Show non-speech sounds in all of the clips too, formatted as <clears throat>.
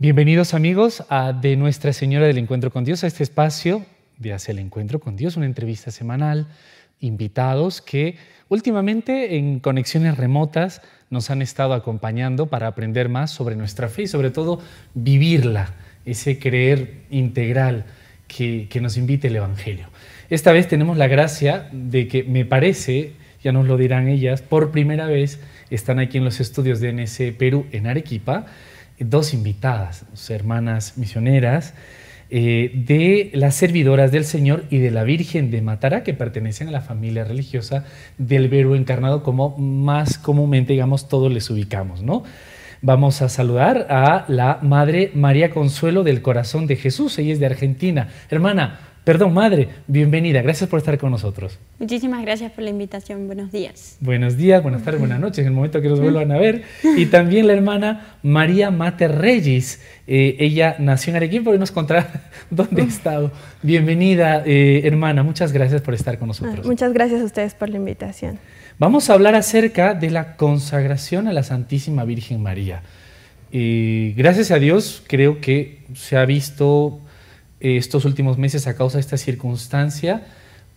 Bienvenidos amigos a De Nuestra Señora del Encuentro con Dios, a este espacio de Hacia el Encuentro con Dios, una entrevista semanal, invitados que últimamente en conexiones remotas nos han estado acompañando para aprender más sobre nuestra fe y sobre todo vivirla, ese creer integral que, nos invita el Evangelio. Esta vez tenemos la gracia de que me parece, ya nos lo dirán ellas, por primera vez están aquí en los estudios de NC Perú en Arequipa dos invitadas, dos hermanas misioneras, eh, de las servidoras del Señor y de la Virgen de Matara, que pertenecen a la familia religiosa del Verbo encarnado, como más comúnmente, digamos, todos les ubicamos, ¿no? Vamos a saludar a la Madre María Consuelo del Corazón de Jesús, ella es de Argentina. Hermana, Perdón, madre, bienvenida. Gracias por estar con nosotros. Muchísimas gracias por la invitación. Buenos días. Buenos días, buenas tardes, buenas noches, en el momento que nos vuelvan a ver. Y también la hermana María Mate Reyes. Eh, ella nació en Arequipa y nos contará <laughs> dónde ha estado. Bienvenida, eh, hermana. Muchas gracias por estar con nosotros. Muchas gracias a ustedes por la invitación. Vamos a hablar acerca de la consagración a la Santísima Virgen María. Eh, gracias a Dios, creo que se ha visto eh, estos últimos meses a causa de esta circunstancia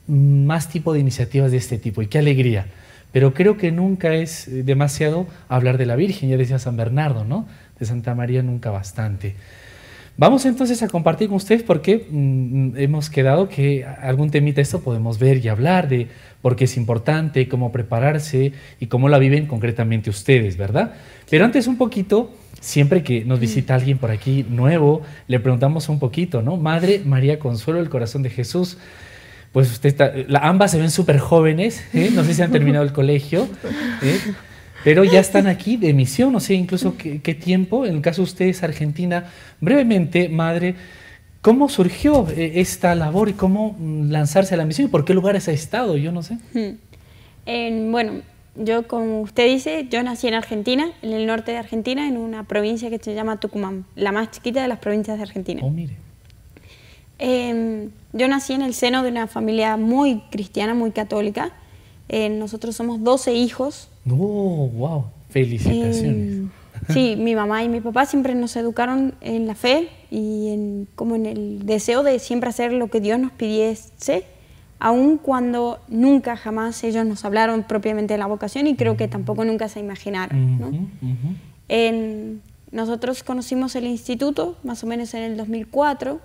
mm, más tipo de iniciativas de este tipo y qué alegría. Pero creo que nunca es eh, demasiado hablar de la Virgen, ya decía San Bernardo, ¿no? De Santa María nunca bastante. Vamos entonces a compartir con ustedes porque mm, hemos quedado que algún temita esto podemos ver y hablar de por qué es importante, cómo prepararse y cómo la viven concretamente ustedes, ¿verdad? Pero antes un poquito, siempre que nos visita alguien por aquí nuevo, le preguntamos un poquito, ¿no? Madre María Consuelo, el corazón de Jesús pues usted está, la, ambas se ven súper jóvenes, ¿eh? no sé si han terminado el colegio, ¿eh? Pero ya están aquí de misión, o sea, incluso qué, tiempo. En el caso de es Argentina, brevemente, madre, ¿cómo surgió eh, esta labor y cómo mm, lanzarse a la misión? ¿Y por qué lugares ha estado? Yo no sé. Hmm. bueno, yo, como usted dice, yo nací en Argentina, en el norte de Argentina, en una provincia que se llama Tucumán, la más chiquita de las provincias de Argentina. Oh, mire. Em, yo nací en el seno de una familia muy cristiana, muy católica. Eh, nosotros somos 12 hijos. Oh, ¡Wow! Felicitaciones. sí, mi mamá y mi papá siempre nos educaron en la fe y en, como en el deseo de siempre hacer lo que Dios nos pidiese, aun cuando nunca jamás ellos nos hablaron propiamente de la vocación y creo que tampoco nunca se imaginaron. nosotros conocimos el instituto más o menos en el 2004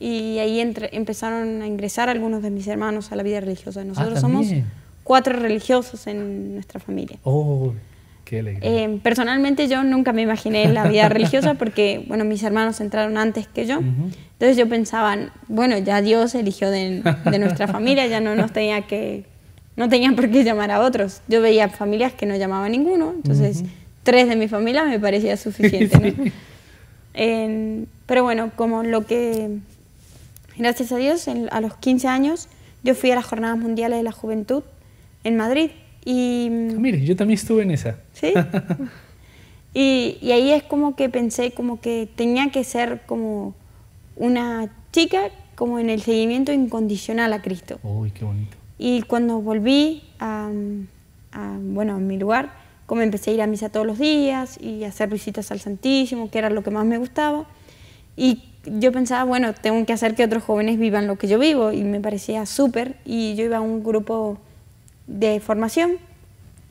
y ahí empezaron a ingresar algunos de mis hermanos a la vida religiosa. Ah, nosotros somos cuatro religiosos en nuestra familia. Oh, qué alegría. Eh, personalmente yo nunca me imaginé la vida religiosa <laughs> porque, bueno, mis hermanos entraron antes que yo. Entonces yo pensaba, bueno, ya Dios eligió de, nuestra <laughs> familia, ya no nos tenía que, no tenía por qué llamar a otros. Yo veía familias que no llamaba a ninguno, entonces tres de mi familia me parecía suficiente, <laughs> pero bueno, como lo que, gracias a Dios, a los 15 años yo fui a las Jornadas Mundiales de la Juventud en Madrid. Y, ah, Mire, yo también estuve en esa. Sí. <laughs> y, y, ahí es como que pensé como que tenía que ser como una chica como en el seguimiento incondicional a Cristo. Uy, qué bonito. Y cuando volví a, bueno, a mi lugar, como empecé a ir a misa todos los días y hacer visitas al Santísimo, que era lo que más me gustaba. Y yo pensaba, bueno, tengo que hacer que otros jóvenes vivan lo que yo vivo y me parecía súper. Y yo iba a un grupo de formación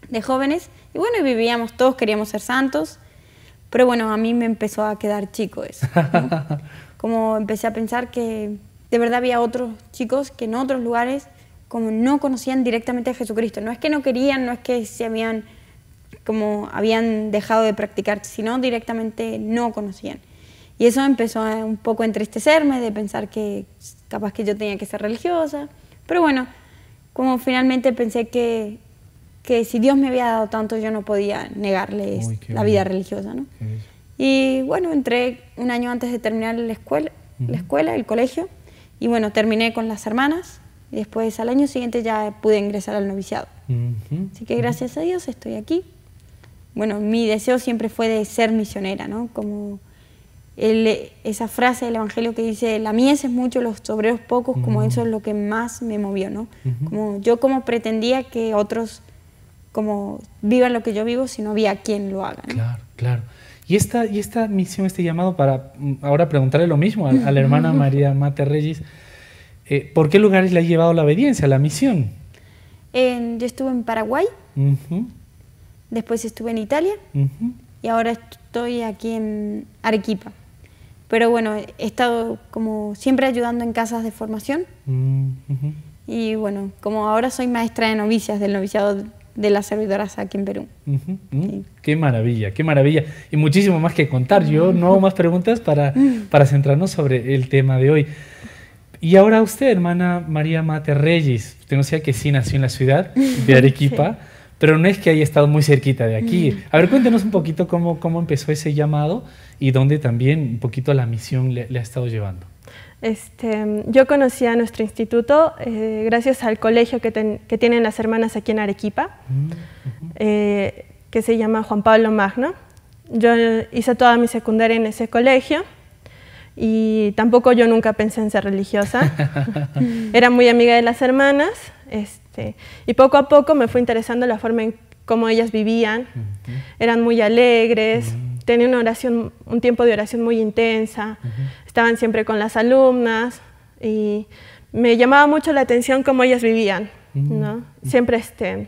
de jóvenes. Y bueno, vivíamos todos, queríamos ser santos, pero bueno, a mí me empezó a quedar chico eso. <laughs> Como empecé a pensar que de verdad había otros chicos que en otros lugares como no conocían directamente a Jesucristo. No es que no querían, no es que se habían como habían dejado de practicar, sino directamente no conocían. Y eso empezó a un poco entristecerme de pensar que capaz que yo tenía que ser religiosa. Pero bueno, como finalmente pensé que, que si Dios me había dado tanto, yo no podía negarle la vida religiosa, ¿no? Y bueno, entré un año antes de terminar la escuela, la escuela, el colegio, y bueno, terminé con las hermanas, y después al año siguiente ya pude ingresar al noviciado. Así que gracias a Dios estoy aquí. Bueno, mi deseo siempre fue de ser misionera, ¿no? Como eh, esa frase del Evangelio que dice, la mies es mucho, los obreros pocos, como eso es lo que más me movió, ¿no? Como yo como pretendía que otros como vivan lo que yo vivo, si no había quien lo haga. Claro, claro. Y esta, y esta misión, este llamado para mm, ahora preguntarle lo mismo a, la hermana <laughs> María Mate Reyes, eh, ¿por qué lugares le ha llevado la obediencia, la misión? yo estuve en Paraguay, después estuve en Italia y ahora estoy aquí en Arequipa. Pero bueno, he estado como siempre ayudando en casas de formación. Mm, y bueno, como ahora soy maestra de novicias del noviciado de las servidoras aquí en Perú. Mm. Qué maravilla, qué maravilla. Y muchísimo más que contar. Yo mm. no hago más preguntas para, para centrarnos sobre el tema de hoy. Y ahora usted, hermana María Mate Reyes, usted no sea que sí nació en la ciudad de <laughs> Arequipa, pero no es que haya estado muy cerquita de aquí. A ver, cuéntenos un poquito cómo, cómo empezó ese llamado y donde también un poquito la misión le, ha estado llevando. Este, yo conocí a nuestro instituto eh, gracias al colegio que, que, tienen las hermanas aquí en Arequipa, mm, eh, que se llama Juan Pablo Magno. Yo hice toda mi secundaria en ese colegio y tampoco yo nunca pensé en ser religiosa. <laughs> Era muy amiga de las hermanas este, y poco a poco me fue interesando la forma en cómo ellas vivían. Eran muy alegres. Mm tenía una oración, un tiempo de oración muy intensa, estaban siempre con las alumnas y me llamaba mucho la atención cómo ellas vivían, ¿no? Siempre este,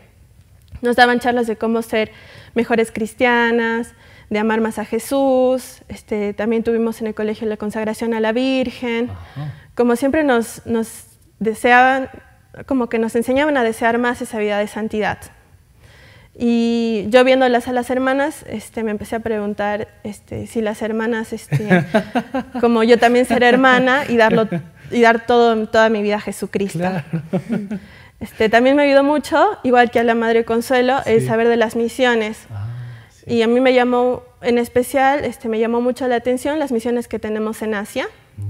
nos daban charlas de cómo ser mejores cristianas, de amar más a Jesús, este, también tuvimos en el colegio la consagración a la Virgen, como siempre nos deseaban, como que nos enseñaban a desear más esa vida de santidad. Y yo viéndolas a las hermanas, este, me empecé a preguntar este, si las hermanas, este, <laughs> como yo también ser hermana y, darlo, y dar todo, toda mi vida a Jesucristo. <laughs> Este, también me ayudó mucho, igual que a la Madre Consuelo, el saber de las misiones. Ah, y a mí me llamó, en especial, este, me llamó mucho la atención las misiones que tenemos en Asia, mm.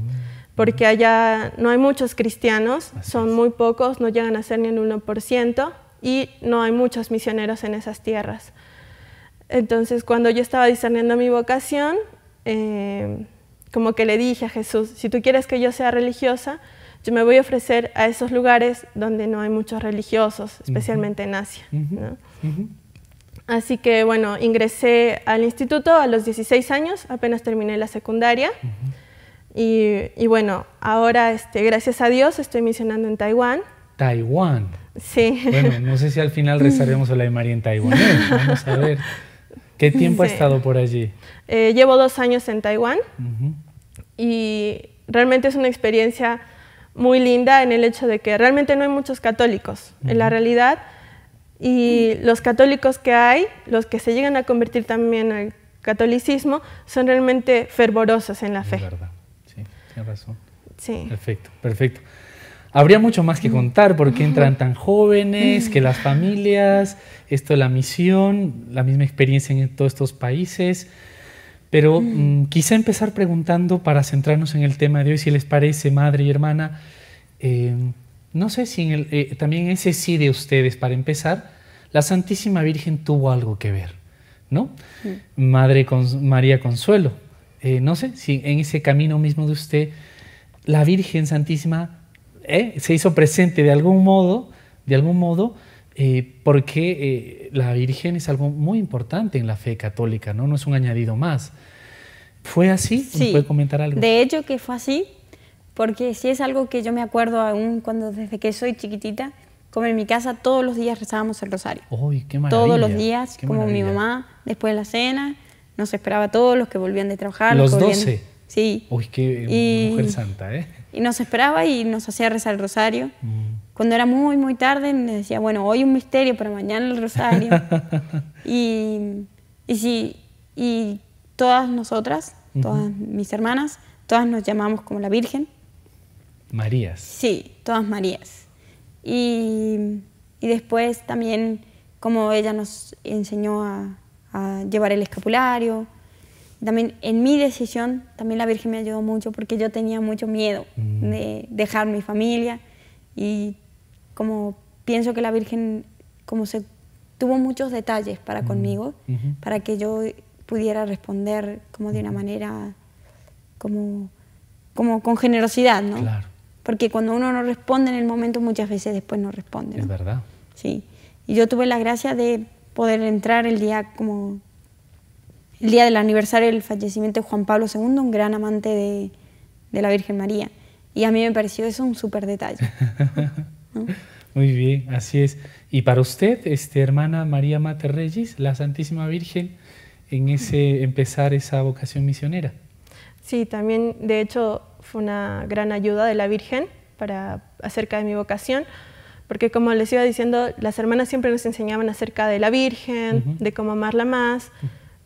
porque allá no hay muchos cristianos, son muy pocos, no llegan a ser ni el 1% y no hay muchos misioneros en esas tierras. Entonces, cuando yo estaba discerniendo mi vocación, eh, como que le dije a Jesús, si tú quieres que yo sea religiosa, yo me voy a ofrecer a esos lugares donde no hay muchos religiosos, especialmente en Asia. Así que bueno, ingresé al instituto a los 16 años, apenas terminé la secundaria. Y, bueno, ahora, este, gracias a Dios, estoy misionando en Taiwán. Taiwán. Bueno, no sé si al final rezaremos a la de María en Taiwán. Vamos a ver. ¿Qué tiempo ha estado por allí? Eh, llevo dos años en Taiwán y realmente es una experiencia muy linda en el hecho de que realmente no hay muchos católicos en la realidad y los católicos que hay, los que se llegan a convertir también al catolicismo, son realmente fervorosos en la fe. Es verdad, sí, tiene razón. Perfecto, perfecto habría mucho más que contar, porque entran tan jóvenes, que las familias, esto es la misión, la misma experiencia en todos estos países. Pero quise mm, quizá empezar preguntando para centrarnos en el tema de hoy, si les parece, madre y hermana, em, no sé si eh, también ese sí de ustedes, para empezar, la Santísima Virgen tuvo algo que ver, ¿no? Mm. Madre María Consuelo, eh, no sé si en ese camino mismo de usted, la Virgen Santísima ¿eh? se hizo presente de algún modo, de algún modo, eh, porque eh, la Virgen es algo muy importante en la fe católica, ¿no? No es un añadido más. ¿Fue así? Sí. ¿Puede comentar algo? De hecho que fue así, porque si es algo que yo me acuerdo aún cuando desde que soy chiquitita, como en mi casa todos los días rezábamos el rosario. ¡Uy, qué maravilla! Todos los días, como mi mamá, después de la cena, nos esperaba todos los que volvían de trabajar. Los, los 12. Sí. Uy, qué y, mujer santa, ¿eh? Y nos esperaba y nos hacía rezar el rosario. Mm. Cuando era muy, muy tarde, me decía, bueno, hoy un misterio, pero mañana el rosario. <laughs> y, y sí, y todas nosotras, todas mis hermanas, todas nos llamamos como la Virgen. Marías. Sí, todas Marías. Y, y después también como ella nos enseñó a, a llevar el escapulario, también en mi decisión, también la Virgen me ayudó mucho porque yo tenía mucho miedo mm. de dejar mi familia y como pienso que la Virgen como se tuvo muchos detalles para mm. conmigo, para que yo pudiera responder como de una manera como, como con generosidad, ¿no? Claro. Porque cuando uno no responde en el momento, muchas veces después no responde. Es verdad. Sí. Y yo tuve la gracia de poder entrar el día como el día del aniversario del fallecimiento de Juan Pablo II, un gran amante de, la Virgen María. Y a mí me pareció eso un súper detalle. <laughs> Muy bien, así es. Y para usted, este, hermana María Mater Regis, la Santísima Virgen, en ese empezar esa vocación misionera. Sí, también de hecho fue una gran ayuda de la Virgen para acerca de mi vocación, porque como les iba diciendo, las hermanas siempre nos enseñaban acerca de la Virgen, de cómo amarla más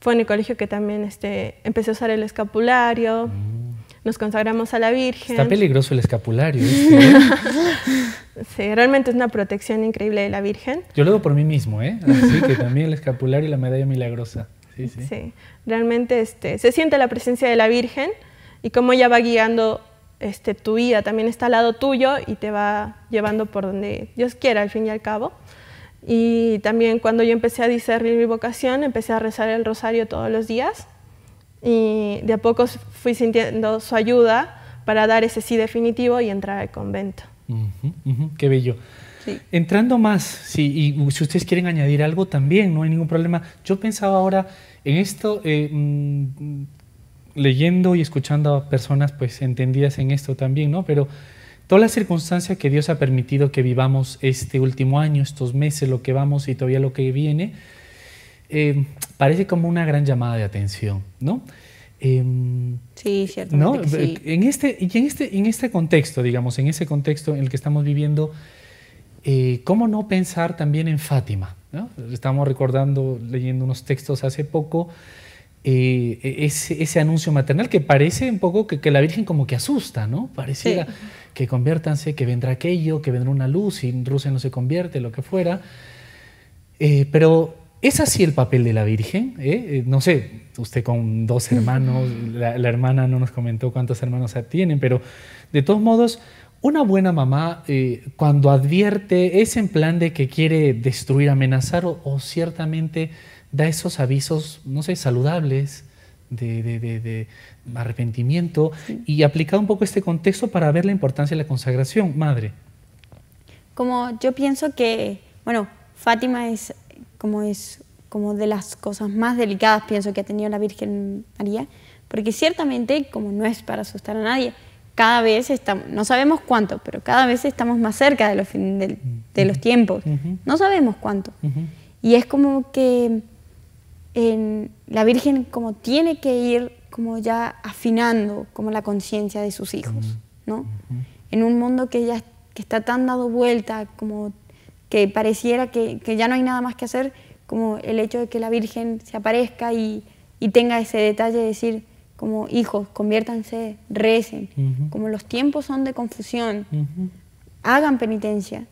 fue en el colegio que también este, empecé a usar el escapulario, mm. nos consagramos a la Virgen. Está peligroso el escapulario. ¿eh? <laughs> sí, realmente es una protección increíble de la Virgen. Yo lo hago por mí mismo, ¿eh? Así que también el escapulario y la medalla milagrosa. Sí, sí. sí realmente este, se siente la presencia de la Virgen y cómo ella va guiando este, tu vida, también está al lado tuyo y te va llevando por donde Dios quiera al fin y al cabo. Y también cuando yo empecé a discernir mi vocación, empecé a rezar el rosario todos los días y de a poco fui sintiendo su ayuda para dar ese sí definitivo y entrar al convento. qué bello. Entrando más, sí, y si ustedes quieren añadir algo también, no hay ningún problema. Yo pensaba ahora en esto, eh, mm, leyendo y escuchando a personas pues entendidas en esto también, ¿no? Pero Todas las circunstancias que Dios ha permitido que vivamos este último año, estos meses, lo que vamos y todavía lo que viene, eh, parece como una gran llamada de atención, ¿no? Em, sí, cierto. ¿no? Eh, en este, y en este, en este contexto, digamos, en ese contexto en el que estamos viviendo, eh, ¿cómo no pensar también en Fátima? Estamos recordando, leyendo unos textos hace poco, eh, e-, ese, anuncio maternal que parece un poco que, la Virgen como que asusta, ¿no? Pareciera que conviértanse, que vendrá aquello, que vendrá una luz y Rusia no se convierte, lo que fuera. Eh, pero es así el papel de la Virgen. ¿Eh? No sé, usted con dos <laughs> hermanos, la, hermana no nos comentó cuántos hermanos tienen, pero de todos modos, una buena mamá cuando advierte es en plan de que quiere destruir, amenazar o ciertamente da esos avisos, no sé, saludables de, arrepentimiento y aplicar un poco este contexto para ver la importancia de la consagración, madre. Como yo pienso que, bueno, Fátima es como es como de las cosas más delicadas pienso que ha tenido la Virgen María, porque ciertamente como no es para asustar a nadie, cada vez estamos, no sabemos cuánto, pero cada vez estamos más cerca de los, de, los tiempos. No sabemos cuánto. Y es como que en la Virgen como tiene que ir como ya afinando como la conciencia de sus hijos, ¿no? En un mundo que ya está tan dado vuelta, como que pareciera que, ya no hay nada más que hacer, como el hecho de que la Virgen se aparezca y, tenga ese detalle de decir, como hijos, conviértanse, recen, como los tiempos son de confusión, hagan penitencia.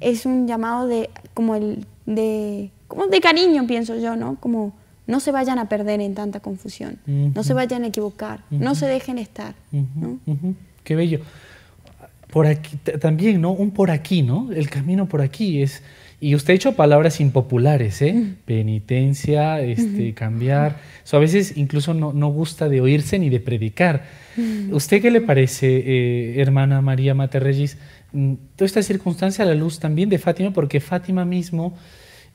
Es un llamado de, como el, de, como de cariño, pienso yo, ¿no? Como no se vayan a perder en tanta confusión, no se vayan a equivocar, no se dejen estar. Qué bello. Por aquí también, ¿no? Un por aquí, ¿no? El camino por aquí es. Y usted ha hecho palabras impopulares, ¿eh? Penitencia, este, cambiar. a veces incluso no, gusta de oírse ni de predicar. ¿Usted qué le parece, eh, hermana María Regis? Mm, toda esta circunstancia a la luz también de Fátima? Porque Fátima mismo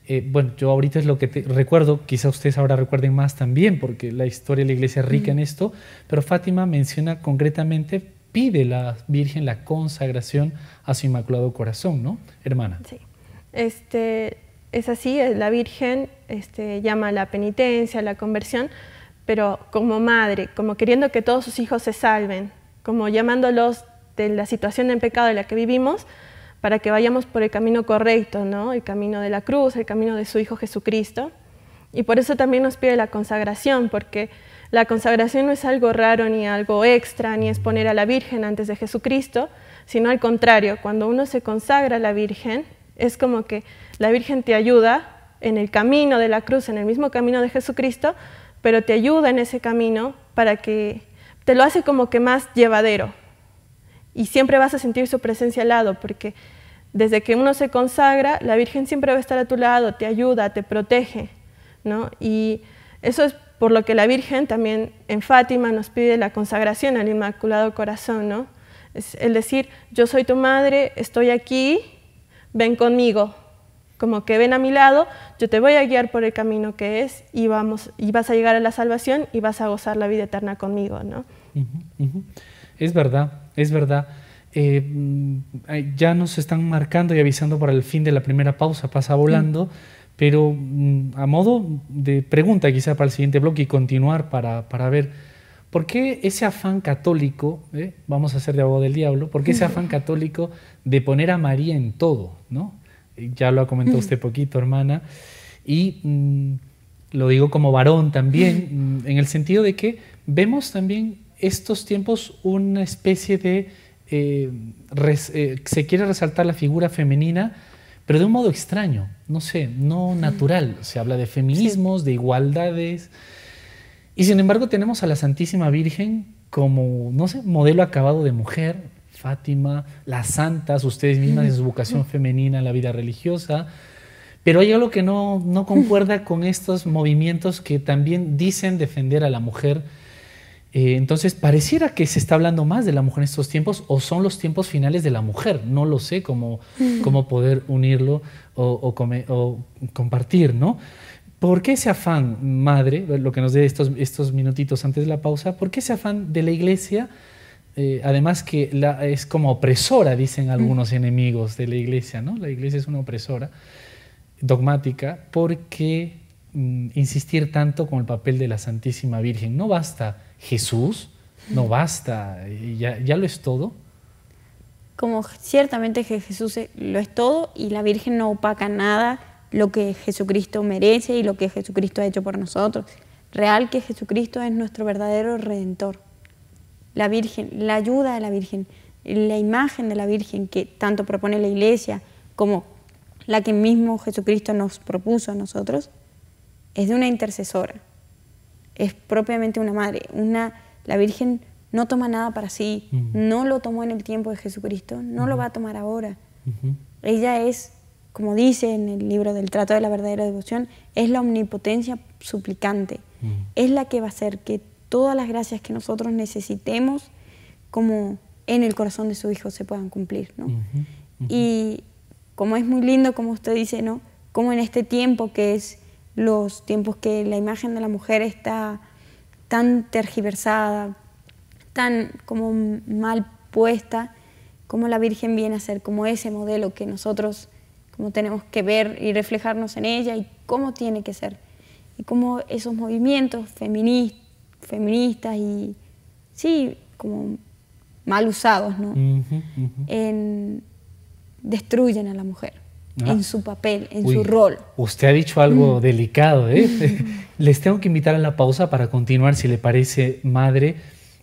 eh, bueno, yo ahorita es lo que recuerdo, quizá ustedes ahora recuerden más también, porque la historia de la iglesia es rica en esto, pero Fátima menciona concretamente, pide la Virgen la consagración a su Inmaculado Corazón, ¿no? Hermana. Sí. Este, es así, eh, la Virgen este, llama a la penitencia, a la conversión, pero como madre, como queriendo que todos sus hijos se salven, como llamándolos de la situación en pecado en la que vivimos, para que vayamos por el camino correcto, ¿no? el camino de la cruz, el camino de su Hijo Jesucristo. Y por eso también nos pide la consagración, porque la consagración no es algo raro ni algo extra, ni es poner a la Virgen antes de Jesucristo, sino al contrario, cuando uno se consagra a la Virgen, es como que la Virgen te ayuda en el camino de la cruz, en el mismo camino de Jesucristo, pero te ayuda en ese camino para que te lo hace como que más llevadero. Y siempre vas a sentir su presencia al lado, porque desde que uno se consagra, la Virgen siempre va a estar a tu lado, te ayuda, te protege, ¿no? Y eso es por lo que la Virgen también en Fátima nos pide la consagración al Inmaculado Corazón, ¿no? Es decir, yo soy tu madre, estoy aquí, ven conmigo, como que ven a mi lado, yo te voy a guiar por el camino que es y, vamos, y vas a llegar a la salvación y vas a gozar la vida eterna conmigo, ¿no? Es verdad, es verdad. Eh, ya nos están marcando y avisando para el fin de la primera pausa, pasa volando, pero mm, a modo de pregunta quizá para el siguiente bloque y continuar para, para ver, ¿por qué ese afán católico, eh, vamos a hacer de abogado del diablo, por qué ese afán católico de poner a María en todo? ¿no? Eh, ya lo ha comentado usted poquito, hermana, y mm, lo digo como varón también, mm, en el sentido de que vemos también estos tiempos una especie de eh, eh, se quiere resaltar la figura femenina, pero de un modo extraño, no sé, no natural. Se habla de feminismos, de igualdades. Y sin embargo tenemos a la Santísima Virgen como, no sé, modelo acabado de mujer, Fátima, las santas, ustedes mismas en su vocación femenina, la vida religiosa. Pero hay algo que no, no concuerda <laughs> con estos movimientos que también dicen defender a la mujer eh, entonces, pareciera que se está hablando más de la mujer en estos tiempos o son los tiempos finales de la mujer. No lo sé cómo, mm. cómo poder unirlo o, compartir, ¿no? ¿Por qué ese afán, madre, lo que nos dé estos, estos minutitos antes de la pausa, por qué ese afán de la iglesia, eh, además que es como opresora, dicen algunos mm. enemigos de la iglesia, ¿no? La iglesia es una opresora dogmática, porque Mm, insistir tanto con el papel de la Santísima Virgen. No basta Jesús, no basta, ya, ya lo es todo. Como ciertamente que Jesús eh, lo es todo y la Virgen no opaca nada lo que Jesucristo merece y lo que Jesucristo ha hecho por nosotros. Real que Jesucristo es nuestro verdadero redentor. La Virgen, la ayuda de la Virgen, la imagen de la Virgen que tanto propone la Iglesia como la que mismo Jesucristo nos propuso a nosotros, es de una intercesora, es propiamente una madre. Una, la Virgen no toma nada para sí, no lo tomó en el tiempo de Jesucristo, no lo va a tomar ahora. Ella es, como dice en el libro del Trato de la Verdadera Devoción, es la omnipotencia suplicante, es la que va a hacer que todas las gracias que nosotros necesitemos como en el corazón de su hijo se puedan cumplir. ¿no? Y como es muy lindo, como usted dice, ¿no? como en este tiempo que es los tiempos que la imagen de la mujer está tan tergiversada, tan como mal puesta, como la Virgen viene a ser como ese modelo que nosotros como tenemos que ver y reflejarnos en ella y cómo tiene que ser. Y cómo esos movimientos feministas y, sí, como mal usados, ¿no? destruyen a la mujer en su papel, en su rol. Usted ha dicho algo mm. delicado, ¿eh? <laughs> Les tengo que invitar a la pausa para continuar, si le parece, madre.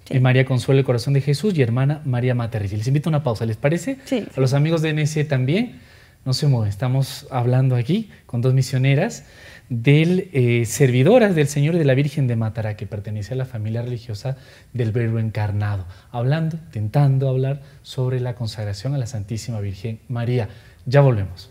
Eh, María Consuelo, el corazón de Jesús y hermana María Materrilla. Les invito a una pausa, ¿les parece? Sí. A los amigos de NC también. No se mueven, estamos hablando aquí con dos misioneras del eh, servidoras del Señor y de la Virgen de Matará, que pertenece a la familia religiosa del Verbo Encarnado, hablando, intentando hablar sobre la consagración a la Santísima Virgen María. Ya volvemos.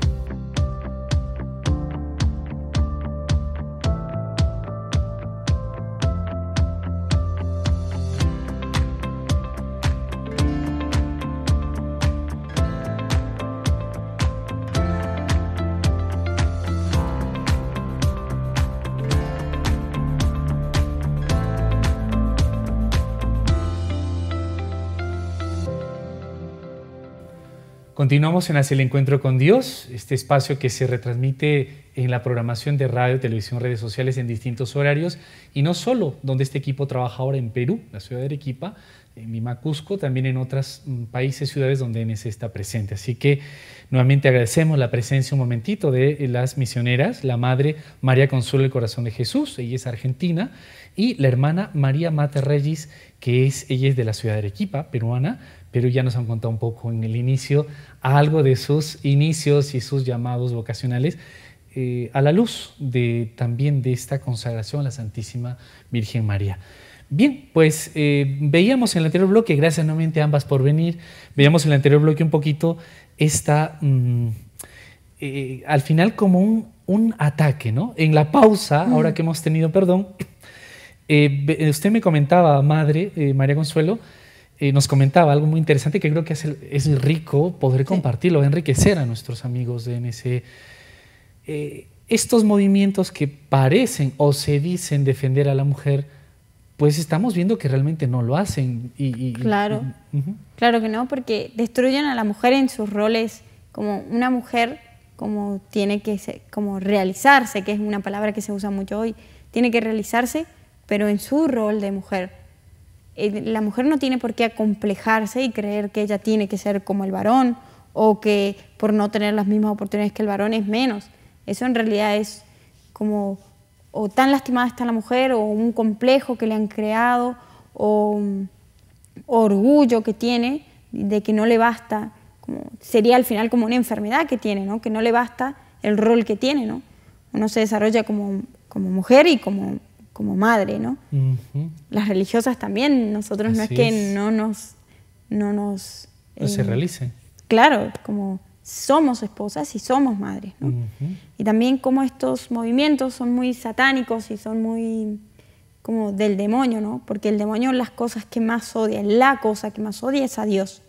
Continuamos en hacer el Encuentro con Dios, este espacio que se retransmite en la programación de radio, televisión, redes sociales en distintos horarios y no solo donde este equipo trabaja ahora en Perú, la ciudad de Arequipa, en Mimacusco, también en otros mm, países, ciudades donde NS está presente. Así que nuevamente agradecemos la presencia un momentito de las misioneras, la madre María Consuelo del Corazón de Jesús, ella es argentina, y la hermana María Mata Reyes, que es, ella es de la ciudad de Arequipa, peruana, pero ya nos han contado un poco en el inicio algo de sus inicios y sus llamados vocacionales eh, a la luz de, también de esta consagración a la Santísima Virgen María. Bien, pues eh, veíamos en el anterior bloque, gracias nuevamente a ambas por venir, veíamos en el anterior bloque un poquito esta, mm, eh, al final como un, ataque, ¿no? En la pausa, ahora que hemos tenido, perdón, usted me comentaba, madre María Consuelo, eh, nos comentaba algo muy interesante que creo que es, es rico poder compartirlo, enriquecer a nuestros amigos de NC. E. Eh, estos movimientos que parecen o se dicen defender a la mujer, pues estamos viendo que realmente no lo hacen. Y, claro, claro que no, porque destruyen a la mujer en sus roles como una mujer como tiene que como realizarse, que es una palabra que se usa mucho hoy, tiene que realizarse, pero en su rol de mujer eh, la mujer no tiene por qué acomplejarse y creer que ella tiene que ser como el varón o que por no tener las mismas oportunidades que el varón es menos. Eso en realidad es como o tan lastimada está la mujer o un complejo que le han creado o, mm, orgullo que tiene de que no le basta, sería al final como una enfermedad que tiene, ¿no? que no le basta el rol que tiene. ¿no? Uno se desarrolla como, como mujer y como como madre, ¿no? Las religiosas también, nosotros no es que no nos... No, nos, se eh, realice. Claro, como somos esposas y somos madres, ¿no? Y también como estos movimientos son muy satánicos y son muy como del demonio, ¿no? Porque el demonio las cosas que más odia, la cosa que más odia es a Dios.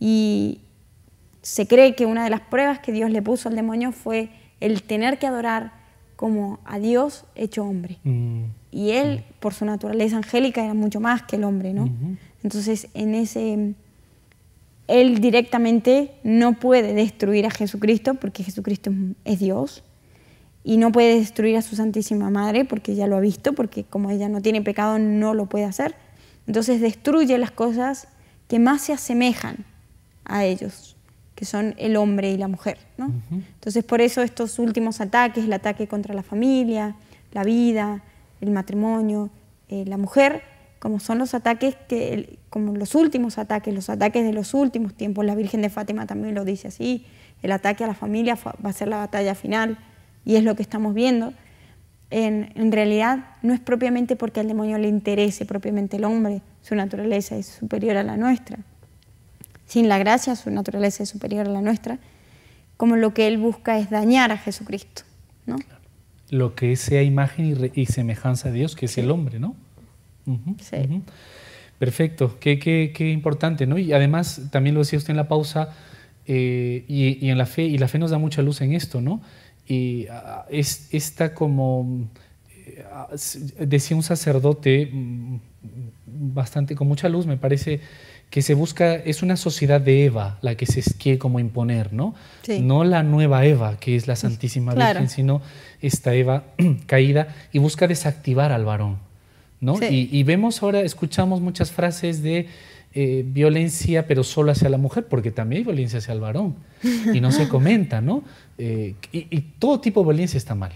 Y se cree que una de las pruebas que Dios le puso al demonio fue el tener que adorar como a Dios hecho hombre. Mm. Y él, por su naturaleza angélica, era mucho más que el hombre, ¿no? Entonces, en ese... Él directamente no puede destruir a Jesucristo porque Jesucristo es Dios y no puede destruir a su Santísima Madre porque ya lo ha visto, porque como ella no tiene pecado no lo puede hacer. Entonces destruye las cosas que más se asemejan a ellos que son el hombre y la mujer. ¿no? Entonces, por eso estos últimos ataques, el ataque contra la familia, la vida, el matrimonio, eh, la mujer, como son los ataques, que, como los últimos ataques, los ataques de los últimos tiempos, la Virgen de Fátima también lo dice así, el ataque a la familia va a ser la batalla final, y es lo que estamos viendo. en realidad no es propiamente porque al demonio le interese propiamente el hombre, su naturaleza es superior a la nuestra sin la gracia, su naturaleza es superior a la nuestra, como lo que él busca es dañar a Jesucristo. ¿no? Lo que sea imagen y, semejanza de Dios, que es el hombre, ¿no? sí. Perfecto, qué, qué, importante, ¿no? Y además, también lo decía usted en la pausa, eh, y, en la fe, y la fe nos da mucha luz en esto, ¿no? Y ah, es como, eh, ah, decía un sacerdote, mm, bastante, con mucha luz, me parece, que se busca, es una sociedad de Eva la que se quiere como imponer, ¿no? No la nueva Eva, que es la Santísima Virgen, sino esta Eva <clears throat> caída y busca desactivar al varón, ¿no? Y, vemos ahora, escuchamos muchas frases de eh, violencia, pero solo hacia la mujer, porque también hay violencia hacia el varón y no se <laughs> comenta, ¿no? Eh, y, todo tipo de violencia está mal.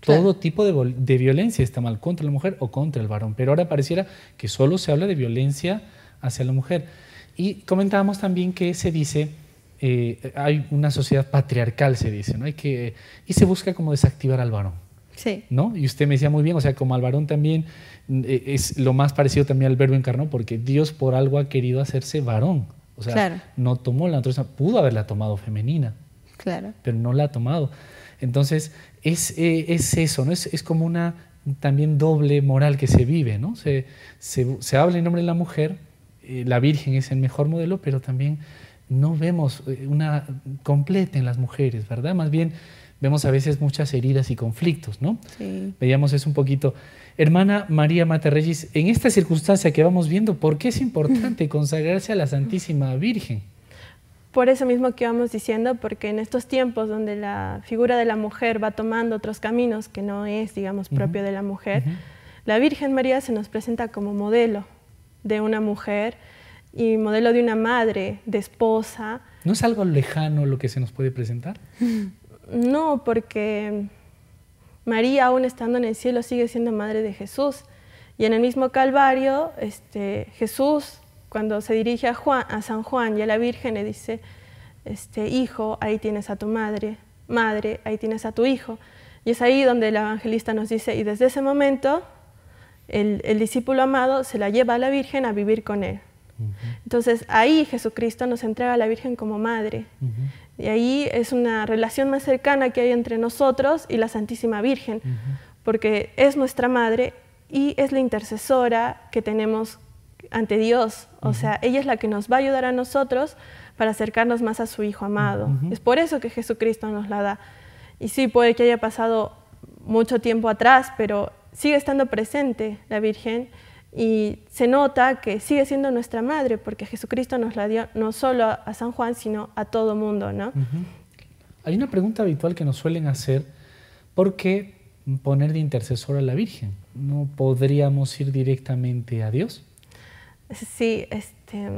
Todo tipo de, de violencia está mal contra la mujer o contra el varón. Pero ahora pareciera que solo se habla de violencia hacia la mujer. Y comentábamos también que se dice, eh, hay una sociedad patriarcal, se dice, ¿no? Y, que, y se busca como desactivar al varón. Sí. ¿No? Y usted me decía muy bien, o sea, como al varón también eh, es lo más parecido también al verbo encarnó, porque Dios por algo ha querido hacerse varón. O sea, no tomó la naturaleza, pudo haberla tomado femenina. Claro. Pero no la ha tomado. Entonces, es, eh, es eso, ¿no? Es, es, como una también doble moral que se vive, ¿no? Se, se, se habla en nombre de la mujer, eh, la Virgen es el mejor modelo, pero también no vemos eh, una completa en las mujeres, ¿verdad? Más bien vemos a veces muchas heridas y conflictos, ¿no? Sí. Veíamos eso un poquito. Hermana María Regis, en esta circunstancia que vamos viendo, ¿por qué es importante <laughs> consagrarse a la Santísima Virgen? Por eso mismo que vamos diciendo, porque en estos tiempos donde la figura de la mujer va tomando otros caminos que no es, digamos, propio de la mujer, la Virgen María se nos presenta como modelo de una mujer y modelo de una madre, de esposa. ¿No es algo lejano lo que se nos puede presentar? No, porque María, aún estando en el cielo, sigue siendo madre de Jesús. Y en el mismo Calvario, este, Jesús, cuando se dirige a, Juan, a San Juan y a la Virgen, le dice, este, hijo, ahí tienes a tu madre, madre, ahí tienes a tu hijo. Y es ahí donde el evangelista nos dice, y desde ese momento el, discípulo amado se la lleva a la Virgen a vivir con él. Entonces ahí Jesucristo nos entrega a la Virgen como madre. Y ahí es una relación más cercana que hay entre nosotros y la Santísima Virgen, porque es nuestra madre y es la intercesora que tenemos ante Dios. O sea, ella es la que nos va a ayudar a nosotros para acercarnos más a su Hijo amado. Es por eso que Jesucristo nos la da. Y sí, puede que haya pasado mucho tiempo atrás, pero sigue estando presente la Virgen y se nota que sigue siendo nuestra madre porque Jesucristo nos la dio no solo a San Juan, sino a todo mundo, ¿no? Hay una pregunta habitual que nos suelen hacer, ¿por qué poner de intercesor a la Virgen? ¿No podríamos ir directamente a Dios? Sí, este,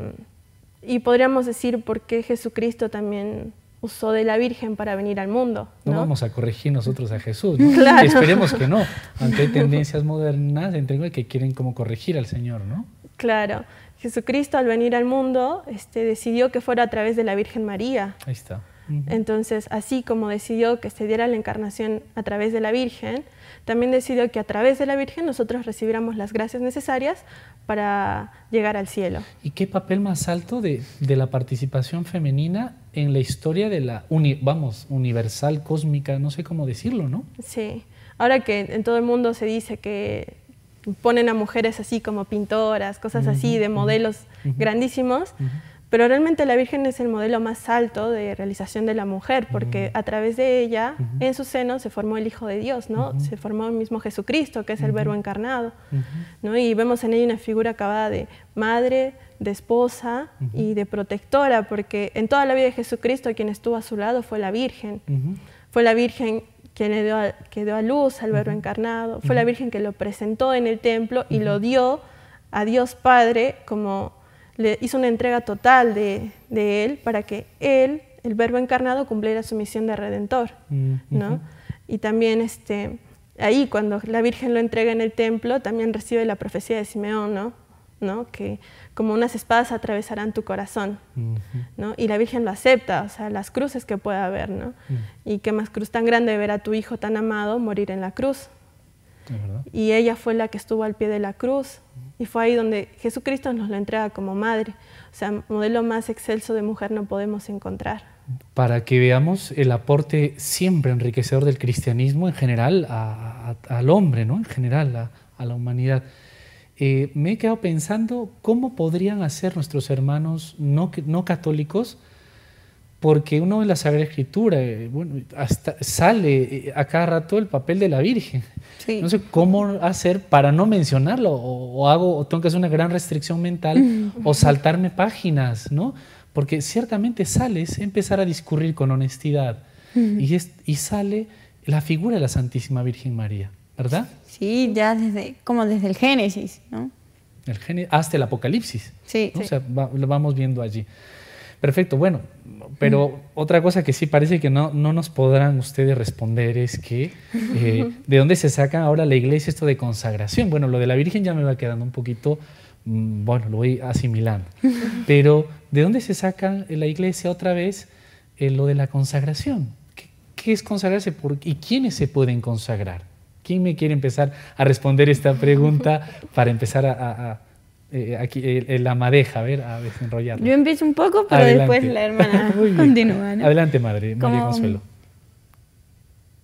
y podríamos decir por qué Jesucristo también usó de la Virgen para venir al mundo. No, vamos a corregir nosotros a Jesús, <laughs> esperemos que no, Ante tendencias modernas entre que quieren como corregir al Señor, ¿no? Claro, Jesucristo al venir al mundo este, decidió que fuera a través de la Virgen María. Ahí está. Entonces, así como decidió que se diera la encarnación a través de la Virgen, también decidió que a través de la Virgen nosotros recibiéramos las gracias necesarias para llegar al cielo. ¿Y qué papel más alto de, la participación femenina en la historia de la, vamos, universal, cósmica, no sé cómo decirlo, ¿no? Sí, ahora que en todo el mundo se dice que ponen a mujeres así como pintoras, cosas así, de modelos grandísimos, pero realmente la Virgen es el modelo más alto de realización de la mujer, porque a través de ella, en su seno, se formó el Hijo de Dios, ¿no? Se formó el mismo Jesucristo, que es el Verbo encarnado, ¿no? Y vemos en ella una figura acabada de madre, de esposa y de protectora, porque en toda la vida de Jesucristo quien estuvo a su lado fue la Virgen. Fue la Virgen quien le dio que dio a luz al Verbo encarnado, fue la Virgen que lo presentó en el templo y lo dio a Dios Padre como le hizo una entrega total de, Él para que Él, el Verbo encarnado, cumpliera su misión de redentor. Mm, y también este, ahí, cuando la Virgen lo entrega en el templo, también recibe la profecía de Simeón, ¿no? ¿no? que como unas espadas atravesarán tu corazón. Y la Virgen lo acepta, o sea, las cruces que pueda haber. ¿no? Mm. Y qué más cruz tan grande ver a tu hijo tan amado morir en la cruz. Y ella fue la que estuvo al pie de la cruz, y fue ahí donde Jesucristo nos lo entrega como madre. O sea, modelo más excelso de mujer no podemos encontrar. Para que veamos el aporte siempre enriquecedor del cristianismo en general al hombre, ¿no? En general a, la humanidad. Eh, me he quedado pensando cómo podrían hacer nuestros hermanos no, no católicos porque uno en la Sagrada Escritura, eh, bueno, hasta sale eh, a cada rato el papel de la Virgen. No sé cómo hacer para no mencionarlo, o, hago, tengo que hacer una gran restricción mental, o saltarme páginas, ¿no? Porque ciertamente sales, empezar a discurrir con honestidad, y, sale la figura de la Santísima Virgen María, ¿verdad? Sí, ya desde, como desde el Génesis, ¿no? El Génesis, hasta el Apocalipsis. Sí. O sea, lo vamos viendo allí. Perfecto, bueno, pero otra cosa que sí parece que no, no nos podrán ustedes responder es que eh, <laughs> de dónde se saca ahora la iglesia esto de consagración. Bueno, lo de la Virgen ya me va quedando un poquito, mm, bueno, lo voy asimilando. <laughs> Pero ¿de dónde se saca en la iglesia otra vez eh, lo de la consagración? ¿Qué, es consagrarse y quiénes se pueden consagrar? ¿Quién me quiere empezar a responder esta pregunta <laughs> para empezar a eh, aquí eh, la madeja, a ver, a desenrollar. Yo empiezo un poco, pero después la hermana <laughs> continúa. Adelante, madre, Consuelo.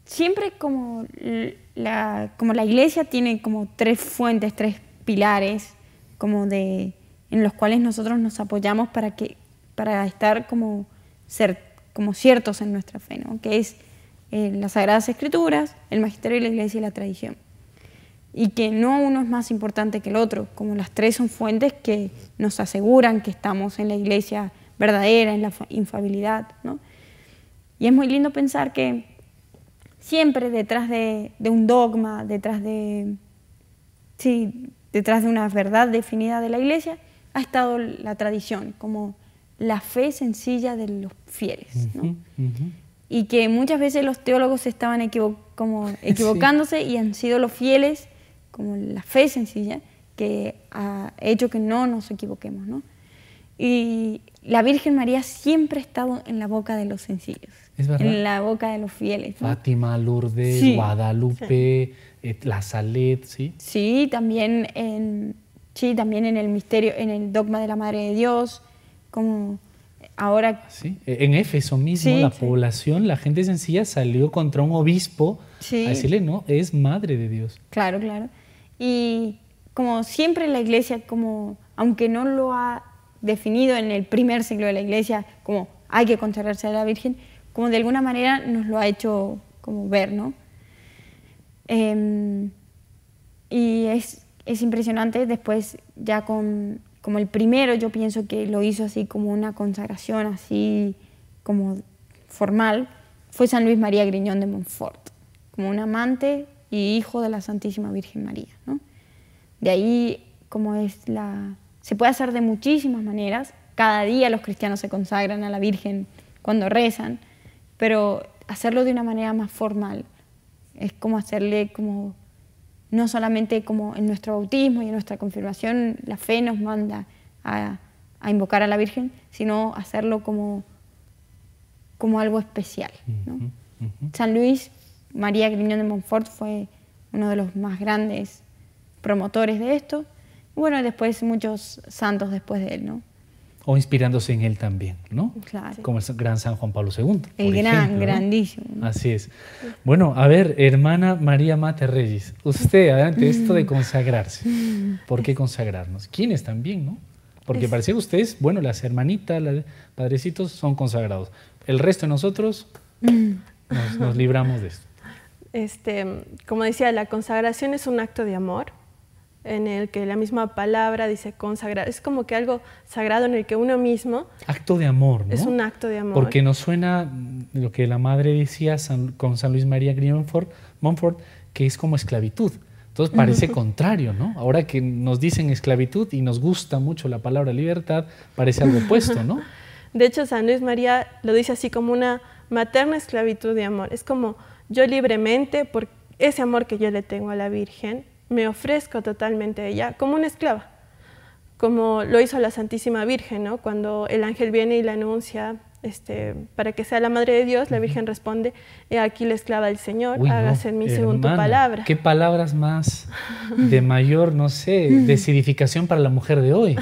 Siempre como la, iglesia tiene como tres fuentes, tres pilares, como de en los cuales nosotros nos apoyamos para que para estar como ser como ciertos en nuestra fe, ¿no? Que es eh, las sagradas escrituras, el magisterio de la iglesia y la tradición y que no uno es más importante que el otro, como las tres son fuentes que nos aseguran que estamos en la iglesia verdadera, en la infabilidad. ¿no? Y es muy lindo pensar que siempre detrás de, un dogma, detrás de, sí, detrás de una verdad definida de la iglesia, ha estado la tradición, como la fe sencilla de los fieles. ¿no? Y que muchas veces los teólogos estaban como <laughs> equivocándose y han sido los fieles como la fe sencilla, que ha hecho que no nos equivoquemos. ¿no? Y la Virgen María siempre ha estado en la boca de los sencillos, ¿Es en la boca de los fieles. Fátima, Lourdes, Guadalupe, eh, la Salet, ¿sí? Sí también, en, sí, también en el misterio, en el dogma de la Madre de Dios, como ahora... Ah, sí, e, en Éfeso mismo la población, la gente sencilla salió contra un obispo a decirle, no, es Madre de Dios. Claro, claro. Y como siempre la iglesia, como aunque no lo ha definido en el primer siglo de la iglesia, como hay que consagrarse a la Virgen, como de alguna manera nos lo ha hecho como ver, ¿no? Em, y es, es, impresionante, después ya con como el primero yo pienso que lo hizo así como una consagración así como formal, fue San Luis María Griñón de Montfort, como un amante y Hijo de la Santísima Virgen María. ¿no? De ahí, como es la... Se puede hacer de muchísimas maneras. Cada día los cristianos se consagran a la Virgen cuando rezan, pero hacerlo de una manera más formal es como hacerle como no solamente como en nuestro bautismo y en nuestra confirmación la fe nos manda a, invocar a la Virgen, sino hacerlo como, como algo especial. ¿no? San Luis María Griñón de Montfort fue uno de los más grandes promotores de esto. bueno, después muchos santos después de él, ¿no? O inspirándose en él también, ¿no? Claro. Como el gran San Juan Pablo II. El gran, grandísimo. Así es. Bueno, a ver, hermana María Mate Reyes, usted, adelante, esto de consagrarse. ¿Por qué consagrarnos? ¿Quiénes también, no? Porque parecía que ustedes, bueno, las hermanitas, los padrecitos son consagrados. El resto de nosotros mm. nos libramos de esto. Este, como decía, la consagración es un acto de amor en el que la misma palabra dice consagrar. Es como que algo sagrado en el que uno mismo... Acto de amor, ¿no? Es un acto de amor. Porque nos suena lo que la madre decía con San Luis María Montfort, que es como esclavitud. Entonces parece contrario, ¿no? Ahora que nos dicen esclavitud y nos gusta mucho la palabra libertad, parece algo opuesto, ¿no? <laughs> De hecho, San Luis María lo dice así como una materna esclavitud de amor. Es como yo libremente, por ese amor que yo le tengo a la Virgen, me ofrezco totalmente a ella como una esclava, como lo hizo la Santísima Virgen, ¿no? Cuando el ángel viene y la anuncia este, para que sea la madre de Dios, la Virgen responde, He aquí la esclava del Señor, hágase en mí según tu palabra. ¿Qué palabras más <laughs> de mayor, no sé, decidificación para la mujer de hoy?